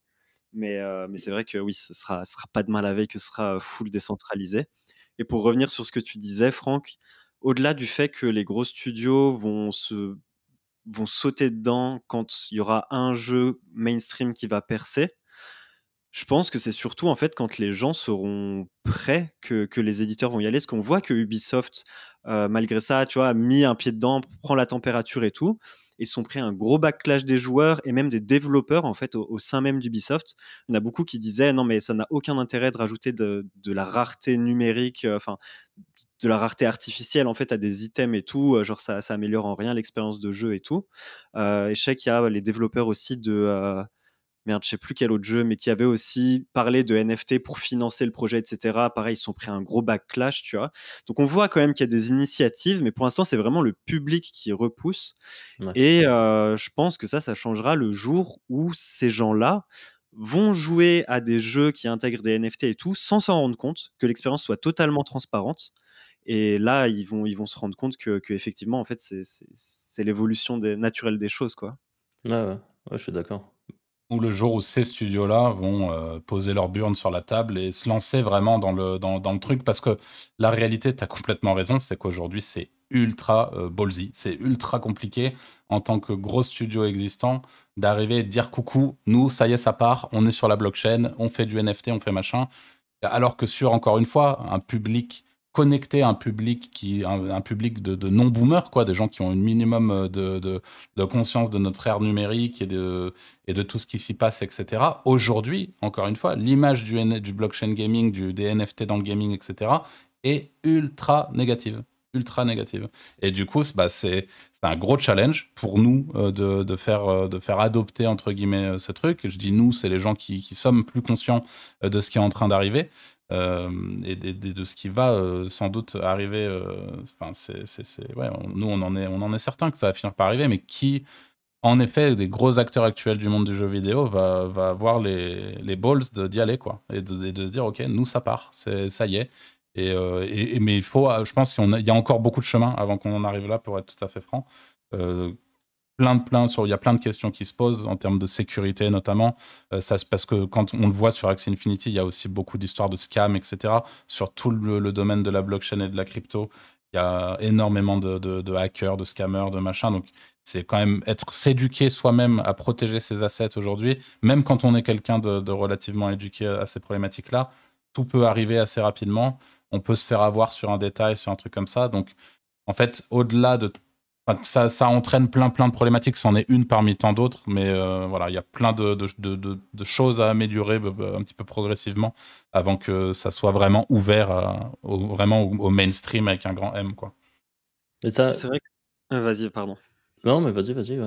Mais, mais c'est vrai que oui, ce sera, sera pas mal à veille que ce sera full décentralisé. Et pour revenir sur ce que tu disais, Franck, au-delà du fait que les gros studios vont se vont sauter dedans quand il y aura un jeu mainstream qui va percer. Je pense que c'est surtout en fait quand les gens seront prêts que, les éditeurs vont y aller. Parce qu'on voit que Ubisoft, euh, malgré ça, tu vois, a mis un pied dedans, prend la température et tout et sont pris un gros backlash des joueurs et même des développeurs en fait au, sein même d'Ubisoft. On a beaucoup qui disaient non mais ça n'a aucun intérêt de rajouter de, la rareté numérique, euh, enfin de la rareté artificielle en fait à des items et tout, genre ça, ça améliore en rien l'expérience de jeu et tout. Euh, et je sais qu'il y a les développeurs aussi de euh, merde, je sais plus quel autre jeu, mais qui avait aussi parlé de NFT pour financer le projet, etc. Pareil, ils sont pris un gros backlash, tu vois. Donc on voit quand même qu'il y a des initiatives, mais pour l'instant, c'est vraiment le public qui repousse. Et euh, je pense que ça, ça changera le jour où ces gens-là vont jouer à des jeux qui intègrent des NFT et tout, sans s'en rendre compte, que l'expérience soit totalement transparente. Et là, ils vont, ils vont se rendre compte que, effectivement, en fait, c'est l'évolution des, naturelle des choses, quoi. Ouais, ouais, ouais je suis d'accord ou le jour où ces studios-là vont euh, poser leurs burne sur la table et se lancer vraiment dans le, dans, le truc. Parce que la réalité, tu as complètement raison, c'est qu'aujourd'hui, c'est ultra euh, ballsy. C'est ultra compliqué en tant que gros studio existant d'arriver et de dire coucou, nous, ça y est, ça part, on est sur la blockchain, on fait du NFT, on fait machin. Alors que sur, encore une fois, un public connecter un public qui un, public de, non boomers quoi des gens qui ont un minimum euh, de, conscience de notre ère numérique et de tout ce qui s'y passe etc aujourd'hui encore une fois l'image du du blockchain gaming du des NFT dans le gaming etc est ultra négative ultra négative et du coup c'est bah, un gros challenge pour nous euh, euh, de, faire adopter entre guillemets ce truc je dis nous c'est les gens qui, qui sommes plus conscients de ce qui est en train d'arriver euh, et, de ce qui va euh, sans doute arriver. Euh, enfin, c'est, ouais, nous on en est, on en est certain que ça va finir par arriver, mais qui, en effet, des gros acteurs actuels du monde du jeu vidéo va, va avoir les, les balls d'y aller quoi, et de, de, se dire ok, nous ça part, c'est, ça y est. Et, mais il faut, je pense qu'il y a encore beaucoup de chemin avant qu'on en arrive là, pour être tout à fait franc plein de plein sur il y a plein de questions qui se posent en termes de sécurité notamment euh, parce que quand on le voit sur Axie Infinity il y a aussi beaucoup d'histoires de scams etc sur tout le, domaine de la blockchain et de la crypto il y a énormément de, hackers de scammers de machins donc c'est quand même être s'éduquer soi-même à protéger ses assets aujourd'hui même quand on est quelqu'un de, de relativement éduqué à ces problématiques là tout peut arriver assez rapidement on peut se faire avoir sur un détail sur un truc comme ça donc en fait, au-delà de ça, entraîne plein plein de problématiques, c'en est une parmi tant d'autres, mais euh, voilà, il y a plein de, de, choses à améliorer euh, un petit peu progressivement avant que ça soit vraiment ouvert au, vraiment au, mainstream avec un grand M. Quoi. Et ça... C'est vrai que... Euh, vas-y, pardon. Non, mais vas-y, vas-y,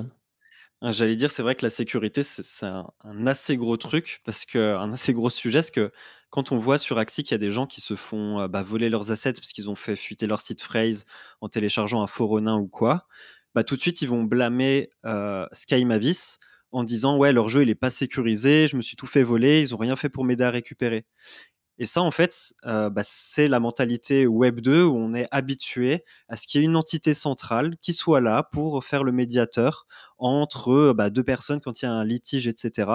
Hein, j'allais dire, c'est vrai que la sécurité, c'est un, assez gros truc, parce que euh, un assez gros sujet, parce que quand on voit sur Axie qu'il y a des gens qui se font euh, bah, voler leurs assets parce qu'ils ont fait fuiter leur site phrase en téléchargeant un faux renin ou quoi, bah, tout de suite, ils vont blâmer SkyMavis euh, Sky Mavis en disant ouais leur jeu il est pas sécurisé, je me suis tout fait voler, ils n'ont rien fait pour m'aider à récupérer. Et ça, en fait, bah, c'est la mentalité Web 2 où on est habitué à ce qu'il y ait une entité centrale qui soit là pour faire le médiateur entre bah, deux personnes quand il y a un litige, etc.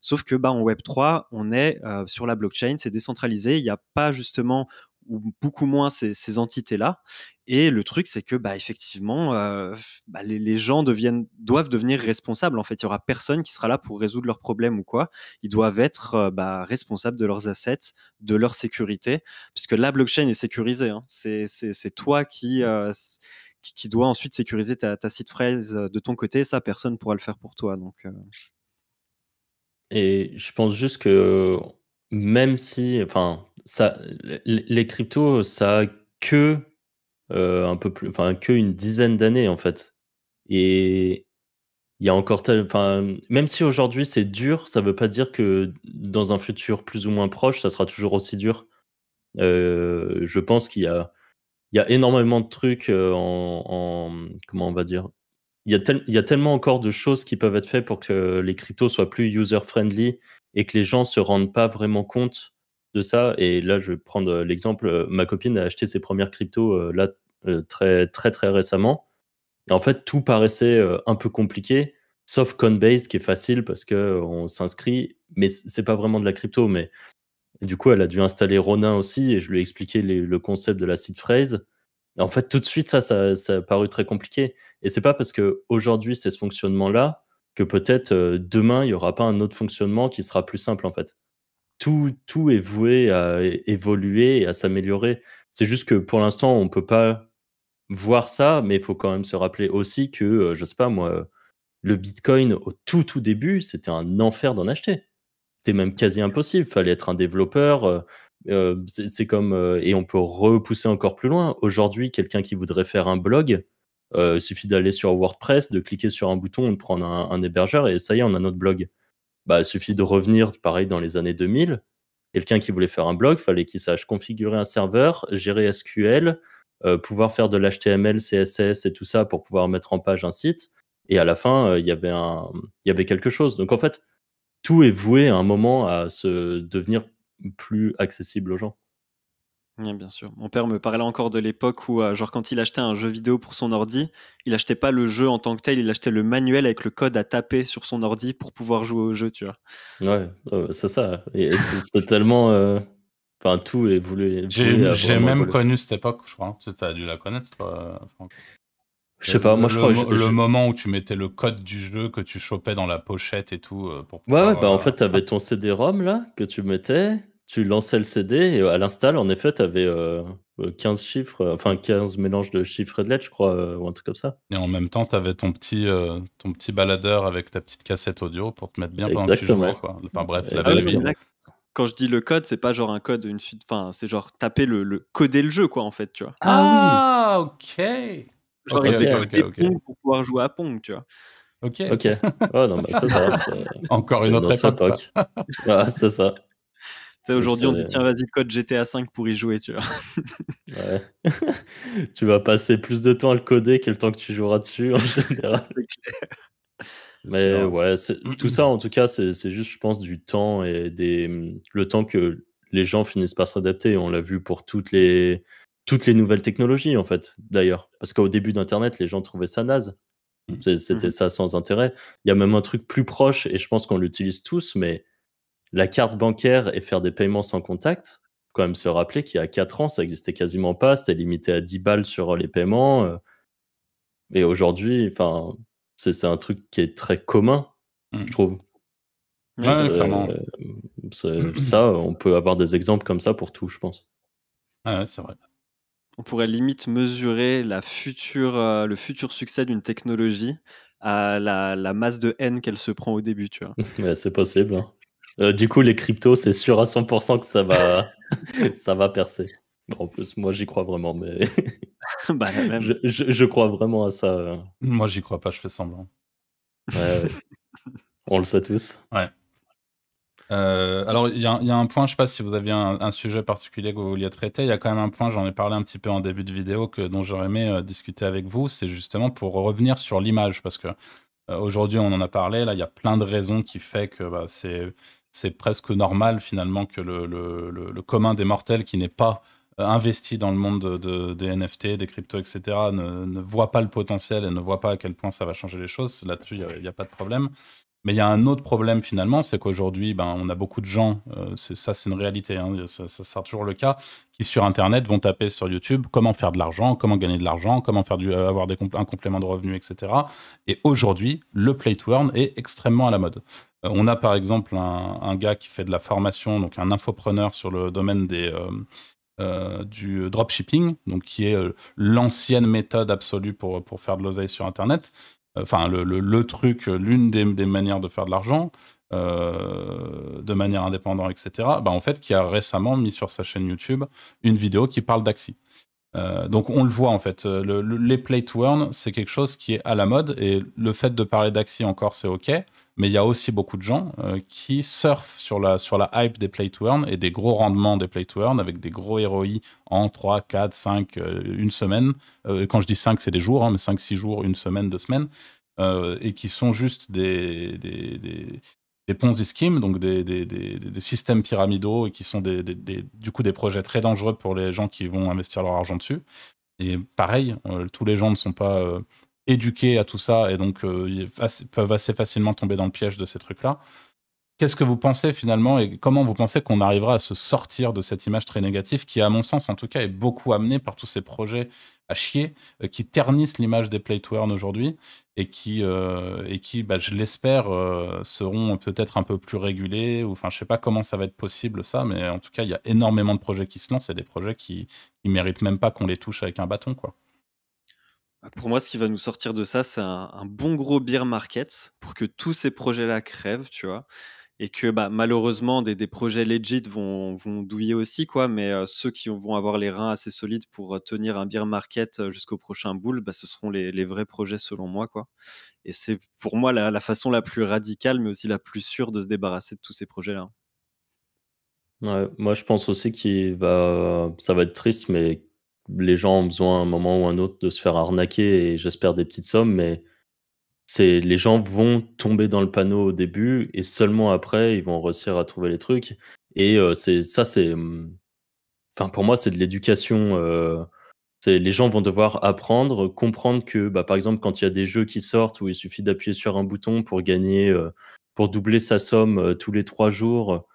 Sauf que bah, en Web 3, on est sur la blockchain, c'est décentralisé, il n'y a pas justement ou beaucoup moins ces, entités-là. Et le truc, c'est que, bah, effectivement, euh, bah, les, gens deviennent, doivent devenir responsables. En fait, il y aura personne qui sera là pour résoudre leurs problèmes ou quoi. Ils doivent être euh, bah, responsables de leurs assets, de leur sécurité, puisque la blockchain est sécurisée. Hein. C'est, toi qui, mmh. euh, qui, qui, dois ensuite sécuriser ta, ta fraise phrase de ton côté. Ça, personne pourra le faire pour toi. Donc. Et je pense juste que même si, enfin, ça, les cryptos, ça a que euh, un peu plus, enfin que une dizaine d'années en fait. Et il y a encore, enfin même si aujourd'hui c'est dur, ça veut pas dire que dans un futur plus ou moins proche, ça sera toujours aussi dur. Euh, je pense qu'il y a, il y a énormément de trucs euh, en, en comment on va dire. Il y, a il y a tellement encore de choses qui peuvent être faites pour que les cryptos soient plus user-friendly et que les gens se rendent pas vraiment compte ça. Et là, je vais prendre euh, l'exemple, euh, ma copine a acheté ses premières cryptos euh, là très très très récemment. Et en fait, tout paraissait un peu compliqué, sauf Coinbase qui est facile parce que on s'inscrit, mais c'est pas vraiment de la crypto. Mais du coup, elle a dû installer Ronin aussi et je lui ai expliqué le concept de la seed phrase. en fait, tout de suite, ça, ça, ça a paru très compliqué. Et c'est pas parce que aujourd'hui c'est ce fonctionnement là que peut-être demain il y aura pas un autre fonctionnement qui sera plus simple en fait tout, est voué à évoluer et à s'améliorer. C'est juste que pour l'instant, on ne peut pas voir ça, mais il faut quand même se rappeler aussi que, euh, je sais pas moi, le Bitcoin au tout tout début, c'était un enfer d'en acheter. C'était même quasi impossible. Il Fallait être un développeur. Euh, euh, c'est comme et on peut repousser encore plus loin. Aujourd'hui, quelqu'un qui voudrait faire un blog, il suffit d'aller sur WordPress, de cliquer sur un bouton, de prendre un, un hébergeur et ça y est, on a notre blog bah, il suffit de revenir, pareil, dans les années 2000. Quelqu'un qui voulait faire un blog, fallait qu'il sache configurer un serveur, gérer SQL, euh, pouvoir faire de l'HTML, CSS et tout ça pour pouvoir mettre en page un site. Et à la fin, euh, il y avait un, il y avait quelque chose. Donc en fait, tout est voué à un moment à se devenir plus accessible aux gens bien sûr. Mon père me parlait encore de l'époque où, euh, genre, quand il achetait un jeu vidéo pour son ordi, il achetait pas le jeu en tant que tel, il achetait le manuel avec le code à taper sur son ordi pour pouvoir jouer au jeu, tu vois. Ouais, bah, c'est ça. C'est tellement. Euh, enfin, tout est voulu. J'ai même connu cette époque, je crois. Hein. Tu as dû la connaître, toi, euh, Franck. Je sais pas, moi je crois que le moment où tu mettais le code du jeu que tu chopais dans la pochette et tout pour Ouais, bah, en fait, avais ah. ton CD-ROM là que tu mettais tu lançais le CD et euh, à l'install, en effet, tu avais 15 chiffres, euh, enfin 15 mélanges de chiffres et de lettres, je crois, euh, ou un truc comme ça. Et en même temps, tu avais ton petit, ton petit baladeur avec ta petite cassette audio pour te mettre bien pendant que tu jouais. Quoi. Enfin bref, ah Quand je dis le code, c'est pas genre un code, une suite, enfin, c'est genre taper le, coder le jeu, quoi, en fait, tu vois. Ah, ah ok. Genre, okay, pour pouvoir jouer à Pong, tu vois. Ok. Ok. Oh, non, bah, ça, [laughs] Encore une autre époque. ah, [laughs] c'est ça aujourd'hui, on dit tiens, vas-y, code GTA 5 pour y jouer, tu vois. [laughs] tu vas passer plus de temps à le coder que le temps que tu joueras dessus, en général. [laughs] [laughs] Mais ouais, tout ça, en tout cas, c'est juste, je pense, du temps et des... le temps que les gens finissent par s'adapter. On l'a vu pour toutes les... toutes les nouvelles technologies, en fait, d'ailleurs. Parce qu'au début d'Internet, les gens trouvaient ça naze. Mmh. C'était ça sans intérêt. Il y a même un truc plus proche, et je pense qu'on l'utilise tous, mais la carte bancaire et faire des paiements sans contact, quand même se rappeler qu'il y a 4 ans, ça existait quasiment pas, c'était limité à 10 balles sur les paiements. Euh, et aujourd'hui, enfin, c'est un truc qui est très commun, mmh. je trouve. ça, on peut avoir des exemples comme ça pour tout, je pense. Ah c'est vrai. On pourrait limite mesurer la future, euh, le futur succès d'une technologie à la, masse de haine qu'elle se prend au début, tu vois. [laughs] c'est possible. Hein. Euh, du coup, les cryptos, c'est sûr à 100% que ça va, [laughs] ça va percer. En plus, moi, j'y crois vraiment, mais [laughs] bah, [laughs] Je, crois vraiment à ça. Euh. Moi, j'y crois pas, je fais semblant. On le sait tous. Ouais. Euh, alors, il y, a un point, je sais pas si vous aviez un, sujet particulier que vous vouliez traiter. Il y a quand même un point, j'en ai parlé un petit peu en début de vidéo, que, dont j'aurais aimé discuter avec vous. C'est justement pour revenir sur l'image, parce que aujourd'hui, on en a parlé. Là, il y a plein de raisons qui font que bah, c'est c'est presque normal finalement que le, commun des mortels qui n'est pas euh, investi dans le monde des NFT, des cryptos, etc., ne, voit pas le potentiel et ne voit pas à quel point ça va changer les choses. Là-dessus, il n'y a, pas de problème. Mais il y a un autre problème finalement, c'est qu'aujourd'hui, ben, on a beaucoup de gens, euh, ça c'est une réalité, hein, ça, sera toujours le cas, qui sur Internet vont taper sur YouTube comment faire de l'argent, comment gagner de l'argent, comment faire du, euh, avoir des un complément de revenus, etc. Et aujourd'hui, le play to earn est extrêmement à la mode. Euh, on a par exemple un, gars qui fait de la formation, donc un infopreneur sur le domaine des, euh, euh, du dropshipping, donc qui est l'ancienne méthode absolue pour, faire de l'oseille sur Internet. Enfin, le, truc, l'une des, manières de faire de l'argent, de manière indépendante, etc. Bah, en fait, qui a récemment mis sur sa chaîne YouTube une vidéo qui parle d'Axi. donc on le voit en fait, les play to earn, c'est quelque chose qui est à la mode et le fait de parler d'Axi encore, c'est ok, mais il y a aussi beaucoup de gens euh, qui surfent sur la, sur la hype des play to earn et des gros rendements des play to earn avec des gros ROI en 3, 4, 5, une semaine. Euh, quand je dis 5, c'est des jours, hein, mais 5, 6 jours, une semaine, deux semaines. Euh, et qui sont juste des, des, des, des ponzi schemes, donc des, des, des, systèmes pyramidaux et qui sont des, du coup des projets très dangereux pour les gens qui vont investir leur argent dessus. Et pareil, tous les gens ne sont pas éduqués à tout ça et donc euh, peuvent assez facilement tomber dans le piège de ces trucs-là. Qu'est-ce que vous pensez finalement et comment vous pensez qu'on arrivera à se sortir de cette image très négative qui, à mon sens en tout cas, est beaucoup amenée par tous ces projets à chier euh, qui ternissent l'image des play to aujourd'hui et qui, euh, et qui bah, je l'espère, euh, seront peut-être un peu plus régulés ou enfin je sais pas comment ça va être possible ça, mais en tout cas il y a énormément de projets qui se lancent et des projets qui, qui méritent même pas qu'on les touche avec un bâton quoi. Pour moi, ce qui va nous sortir de ça, c'est un, bon gros beer market pour que tous ces projets-là crèvent, tu vois et que bah, malheureusement des, projets legit vont, douiller aussi quoi mais euh, ceux qui vont avoir les reins assez solides pour euh, tenir un beer market euh, jusqu'au prochain boule bah, ce seront les, vrais projets selon moi quoi et c'est pour moi la, façon la plus radicale mais aussi la plus sûre de se débarrasser de tous ces projets là hein. moi je pense aussi que va ça va être triste mais les gens ont besoin à un moment ou un autre de se faire arnaquer et j'espère des petites sommes, mais c'est les gens vont tomber dans le panneau au début et seulement après ils vont réussir à trouver les trucs. Et euh, c'est ça, c'est mmh, enfin pour moi c'est de l'éducation. Euh, les gens vont devoir apprendre, comprendre que bah, par exemple quand il y a des jeux qui sortent où il suffit d'appuyer sur un bouton pour gagner, euh, pour doubler sa somme tous les trois jours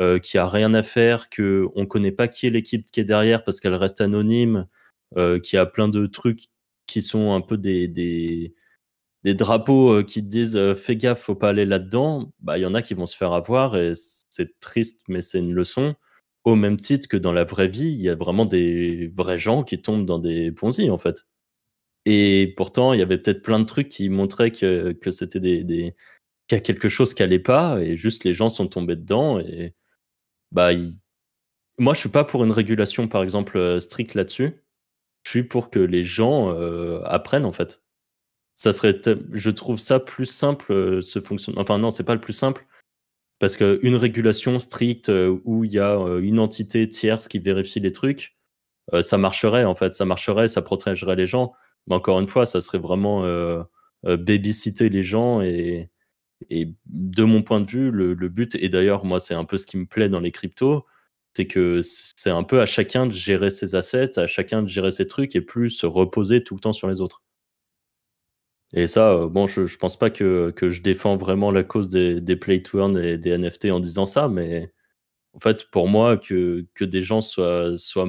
euh, qui a rien à faire, que on connaît pas qui est l'équipe qui est derrière parce qu'elle reste anonyme, euh, qui a plein de trucs qui sont un peu des, des, drapeaux euh, qui te disent fais gaffe, faut pas aller là-dedans, bah il y en a qui vont se faire avoir et c'est triste mais c'est une leçon. Au même titre que dans la vraie vie, il y a vraiment des vrais gens qui tombent dans des ponzi en fait. Et pourtant, il y avait peut-être plein de trucs qui montraient que, que c'était des, qu'il y a quelque chose qui allait pas et juste les gens sont tombés dedans et bah moi je suis pas pour une régulation par exemple euh, stricte là-dessus. Je suis pour que les gens euh, apprennent en fait. Ça serait je trouve ça plus simple euh, ce fonctionnement. Enfin non, c'est pas le plus simple parce qu'une régulation stricte où il y a une entité tierce qui vérifie les trucs, ça marcherait en fait, ça marcherait, ça protégerait les gens. Mais encore une fois, ça serait vraiment euh, babysitter les gens et, et de mon point de vue, le, but, et d'ailleurs, moi, c'est un peu ce qui me plaît dans les cryptos, c'est que c'est un peu à chacun de gérer ses assets, à chacun de gérer ses trucs et plus se reposer tout le temps sur les autres. Et ça, euh, bon, je, pense pas que, que, je défends vraiment la cause des, play to earn et des NFT en disant ça, mais en fait, pour moi, que, que des gens soient, soient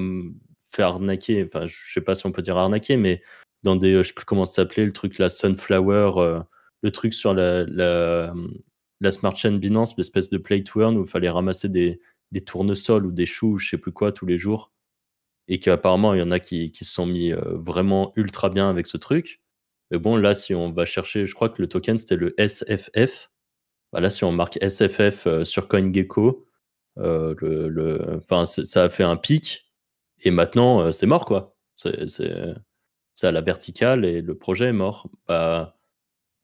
fait arnaquer, enfin, je sais pas si on peut dire arnaquer, mais dans des, euh, je sais plus comment ça s'appelait, le truc, la Sunflower. Euh, le truc sur la, la, smart chain Binance, l'espèce de play to earn où il fallait ramasser des, des tournesols ou des choux, je sais plus quoi, tous les jours. Et qu'apparemment, il y en a qui, qui se sont mis euh, vraiment ultra bien avec ce truc. Mais bon, là, si on va chercher, je crois que le token, c'était le SFF. Bah là, si on marque SFF euh, sur CoinGecko, euh, le, le, enfin, ça a fait un pic. Et maintenant, euh, c'est mort, quoi. C'est à la verticale et le projet est mort. Bah,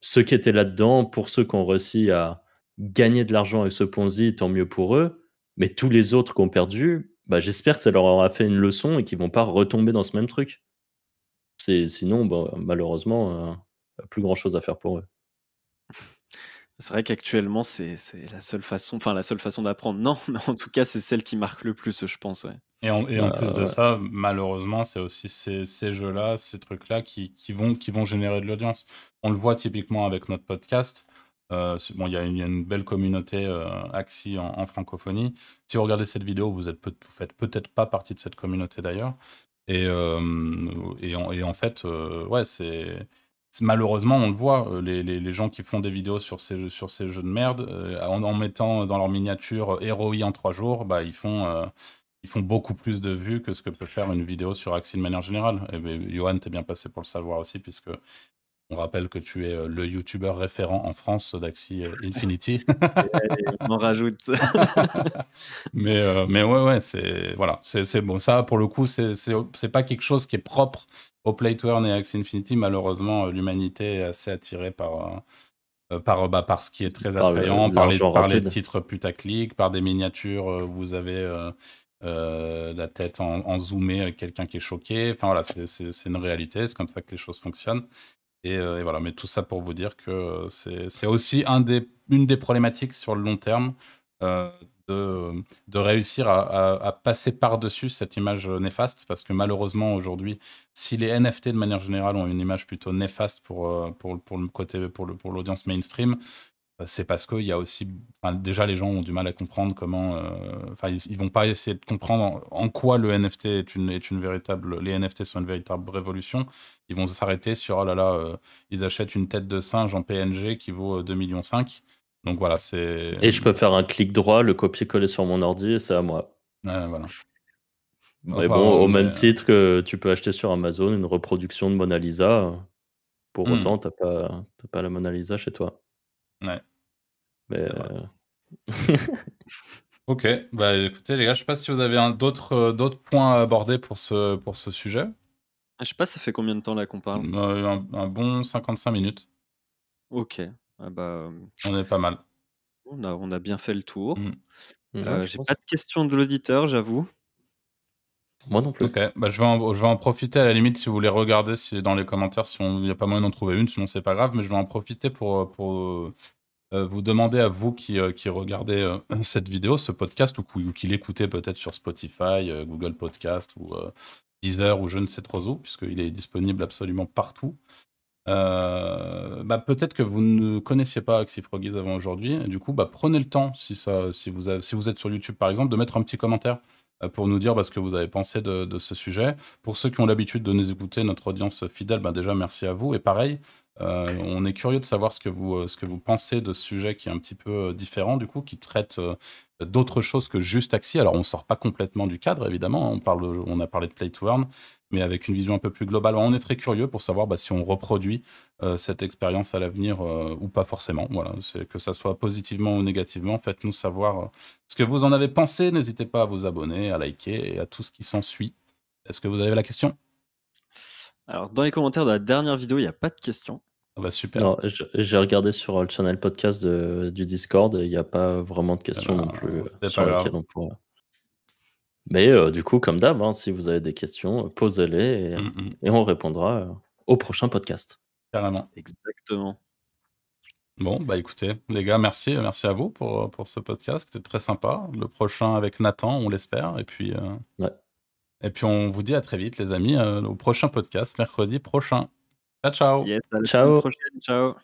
ceux qui étaient là-dedans, pour ceux qui ont réussi à gagner de l'argent avec ce Ponzi, tant mieux pour eux. Mais tous les autres qui ont perdu, bah, j'espère que ça leur aura fait une leçon et qu'ils vont pas retomber dans ce même truc. Sinon, il bah, malheureusement, euh, a plus grand chose à faire pour eux. C'est vrai qu'actuellement, c'est la seule façon, enfin la seule façon d'apprendre. Non, mais [laughs] en tout cas, c'est celle qui marque le plus, je pense. Et en, en bah, plus de ça, malheureusement, c'est aussi ces, jeux-là, ces trucs-là qui, vont, qui vont générer de l'audience. On le voit typiquement avec notre podcast. Euh, bon, il y, a une belle communauté euh, axie en, francophonie. Si vous regardez cette vidéo, vous êtes peut, vous faites peut-être pas partie de cette communauté d'ailleurs. Et, euh, et, et, en, fait, euh, ouais, c'est malheureusement, on le voit, euh, les, gens qui font des vidéos sur ces, jeux de merde, euh, en, mettant dans leur miniature euh, héroï en trois jours, bah, ils, font, font beaucoup plus de vues que ce que peut faire une vidéo sur Axie de manière générale. Et eh ben, Johan, t'es bien passé pour le savoir aussi, puisque on rappelle que tu es euh, le youtubeur référent en France d'Axi euh, Infinity. on [laughs] rajoute. [laughs] mais, euh, mais ouais, ouais, c'est voilà, c'est bon. Ça, pour le coup, c'est pas quelque chose qui est propre au Play to Earn et Axi Infinity. Malheureusement, l'humanité est assez attirée par, par, bah, par ce qui est très attrayant, par, les, par les, titres putaclic, par des miniatures où vous avez. la tête en, zoomé, quelqu'un qui est choqué. Enfin voilà, c'est une réalité, c'est comme ça que les choses fonctionnent. Euh, et, voilà, mais tout ça pour vous dire que euh, c'est aussi une des problématiques sur le long terme euh, de, réussir à, passer par-dessus cette image néfaste, parce que malheureusement aujourd'hui, si les NFT de manière générale ont une image plutôt néfaste pour, le côté pour l'audience mainstream, euh, c'est parce qu'il y a aussi. déjà, les gens ont du mal à comprendre comment. Euh, enfin, ils, vont pas essayer de comprendre en, quoi le NFT est une, est une véritable. Les NFT sont une véritable révolution. Ils vont s'arrêter sur oh là là, euh, ils achètent une tête de singe en PNG qui vaut 2,5 millions. Donc voilà, c'est. Et je peux faire un clic droit, le copier-coller sur mon ordi et c'est à moi. voilà. mais bon, au même titre que tu peux acheter sur Amazon une reproduction de Mona Lisa, pour hmm. autant, tu n'as pas, pas la Mona Lisa chez toi. Ouais. Euh, [laughs] ok, bah écoutez les gars, je sais pas si vous avez d'autres euh, d'autres points à aborder pour ce, pour ce sujet. Ah, je sais pas, ça fait combien de temps là qu'on parle euh, un, bon 55 minutes. Ok, ah, bah... on est pas mal. On a, on a bien fait le tour. Mm. Mm. J'ai pas de questions de l'auditeur, j'avoue. Moi non plus. Ok, bah, je, vais en, je vais en profiter à la limite si vous voulez regarder si, dans les commentaires il n'y a pas moyen d'en trouver une, sinon c'est pas grave, mais je vais en profiter pour, pour euh, euh, vous demander à vous qui, euh, qui regardez [laughs] cette vidéo, ce podcast, ou, qui l'écoutez peut-être sur Spotify, Google Podcast ou Deezer ou je ne sais trop où, puisqu'il est disponible absolument partout. bah, peut-être que vous ne connaissiez pas Axifrogis avant aujourd'hui. Du coup, bah, prenez le temps, si, ça, si, vous avez, si vous êtes sur YouTube par exemple, de mettre un petit commentaire. Euh, pour nous dire parce bah, ce que vous avez pensé de, ce sujet. Pour ceux qui ont l'habitude de nous écouter, notre audience fidèle, bah, déjà merci à vous. Et pareil, euh, on est curieux de savoir ce que, vous, euh, ce que vous pensez de ce sujet qui est un petit peu euh, différent, du coup, qui traite d'autres choses que juste Axie. Alors, on ne sort pas complètement du cadre, évidemment. Hein. On, parle on a parlé de Play to Earn, mais avec une vision un peu plus globale. On est très curieux pour savoir bah, si on reproduit cette expérience à l'avenir ou pas forcément. Voilà, que ça soit positivement ou négativement, faites-nous savoir ce que vous en avez pensé. N'hésitez pas à vous abonner, à liker et à tout ce qui s'ensuit. Est-ce que vous avez la question alors, dans les commentaires de la dernière vidéo, il n'y a pas de question. Ah bah, super. j'ai regardé sur euh, le channel podcast du Discord il n'y a pas vraiment de questions non ah, plus euh, sur Mais euh, du coup, comme d'hab, hein, si vous avez des questions, posez-les hum, hum. et, on répondra au prochain podcast. Carrément. Exactement. Bon, bah écoutez, les gars, merci, merci à vous pour, ce podcast. C'était très sympa. Le prochain avec Nathan, on l'espère. Et puis, et puis on vous dit à très vite, les amis, au prochain podcast, mercredi prochain. Ciao, ciao.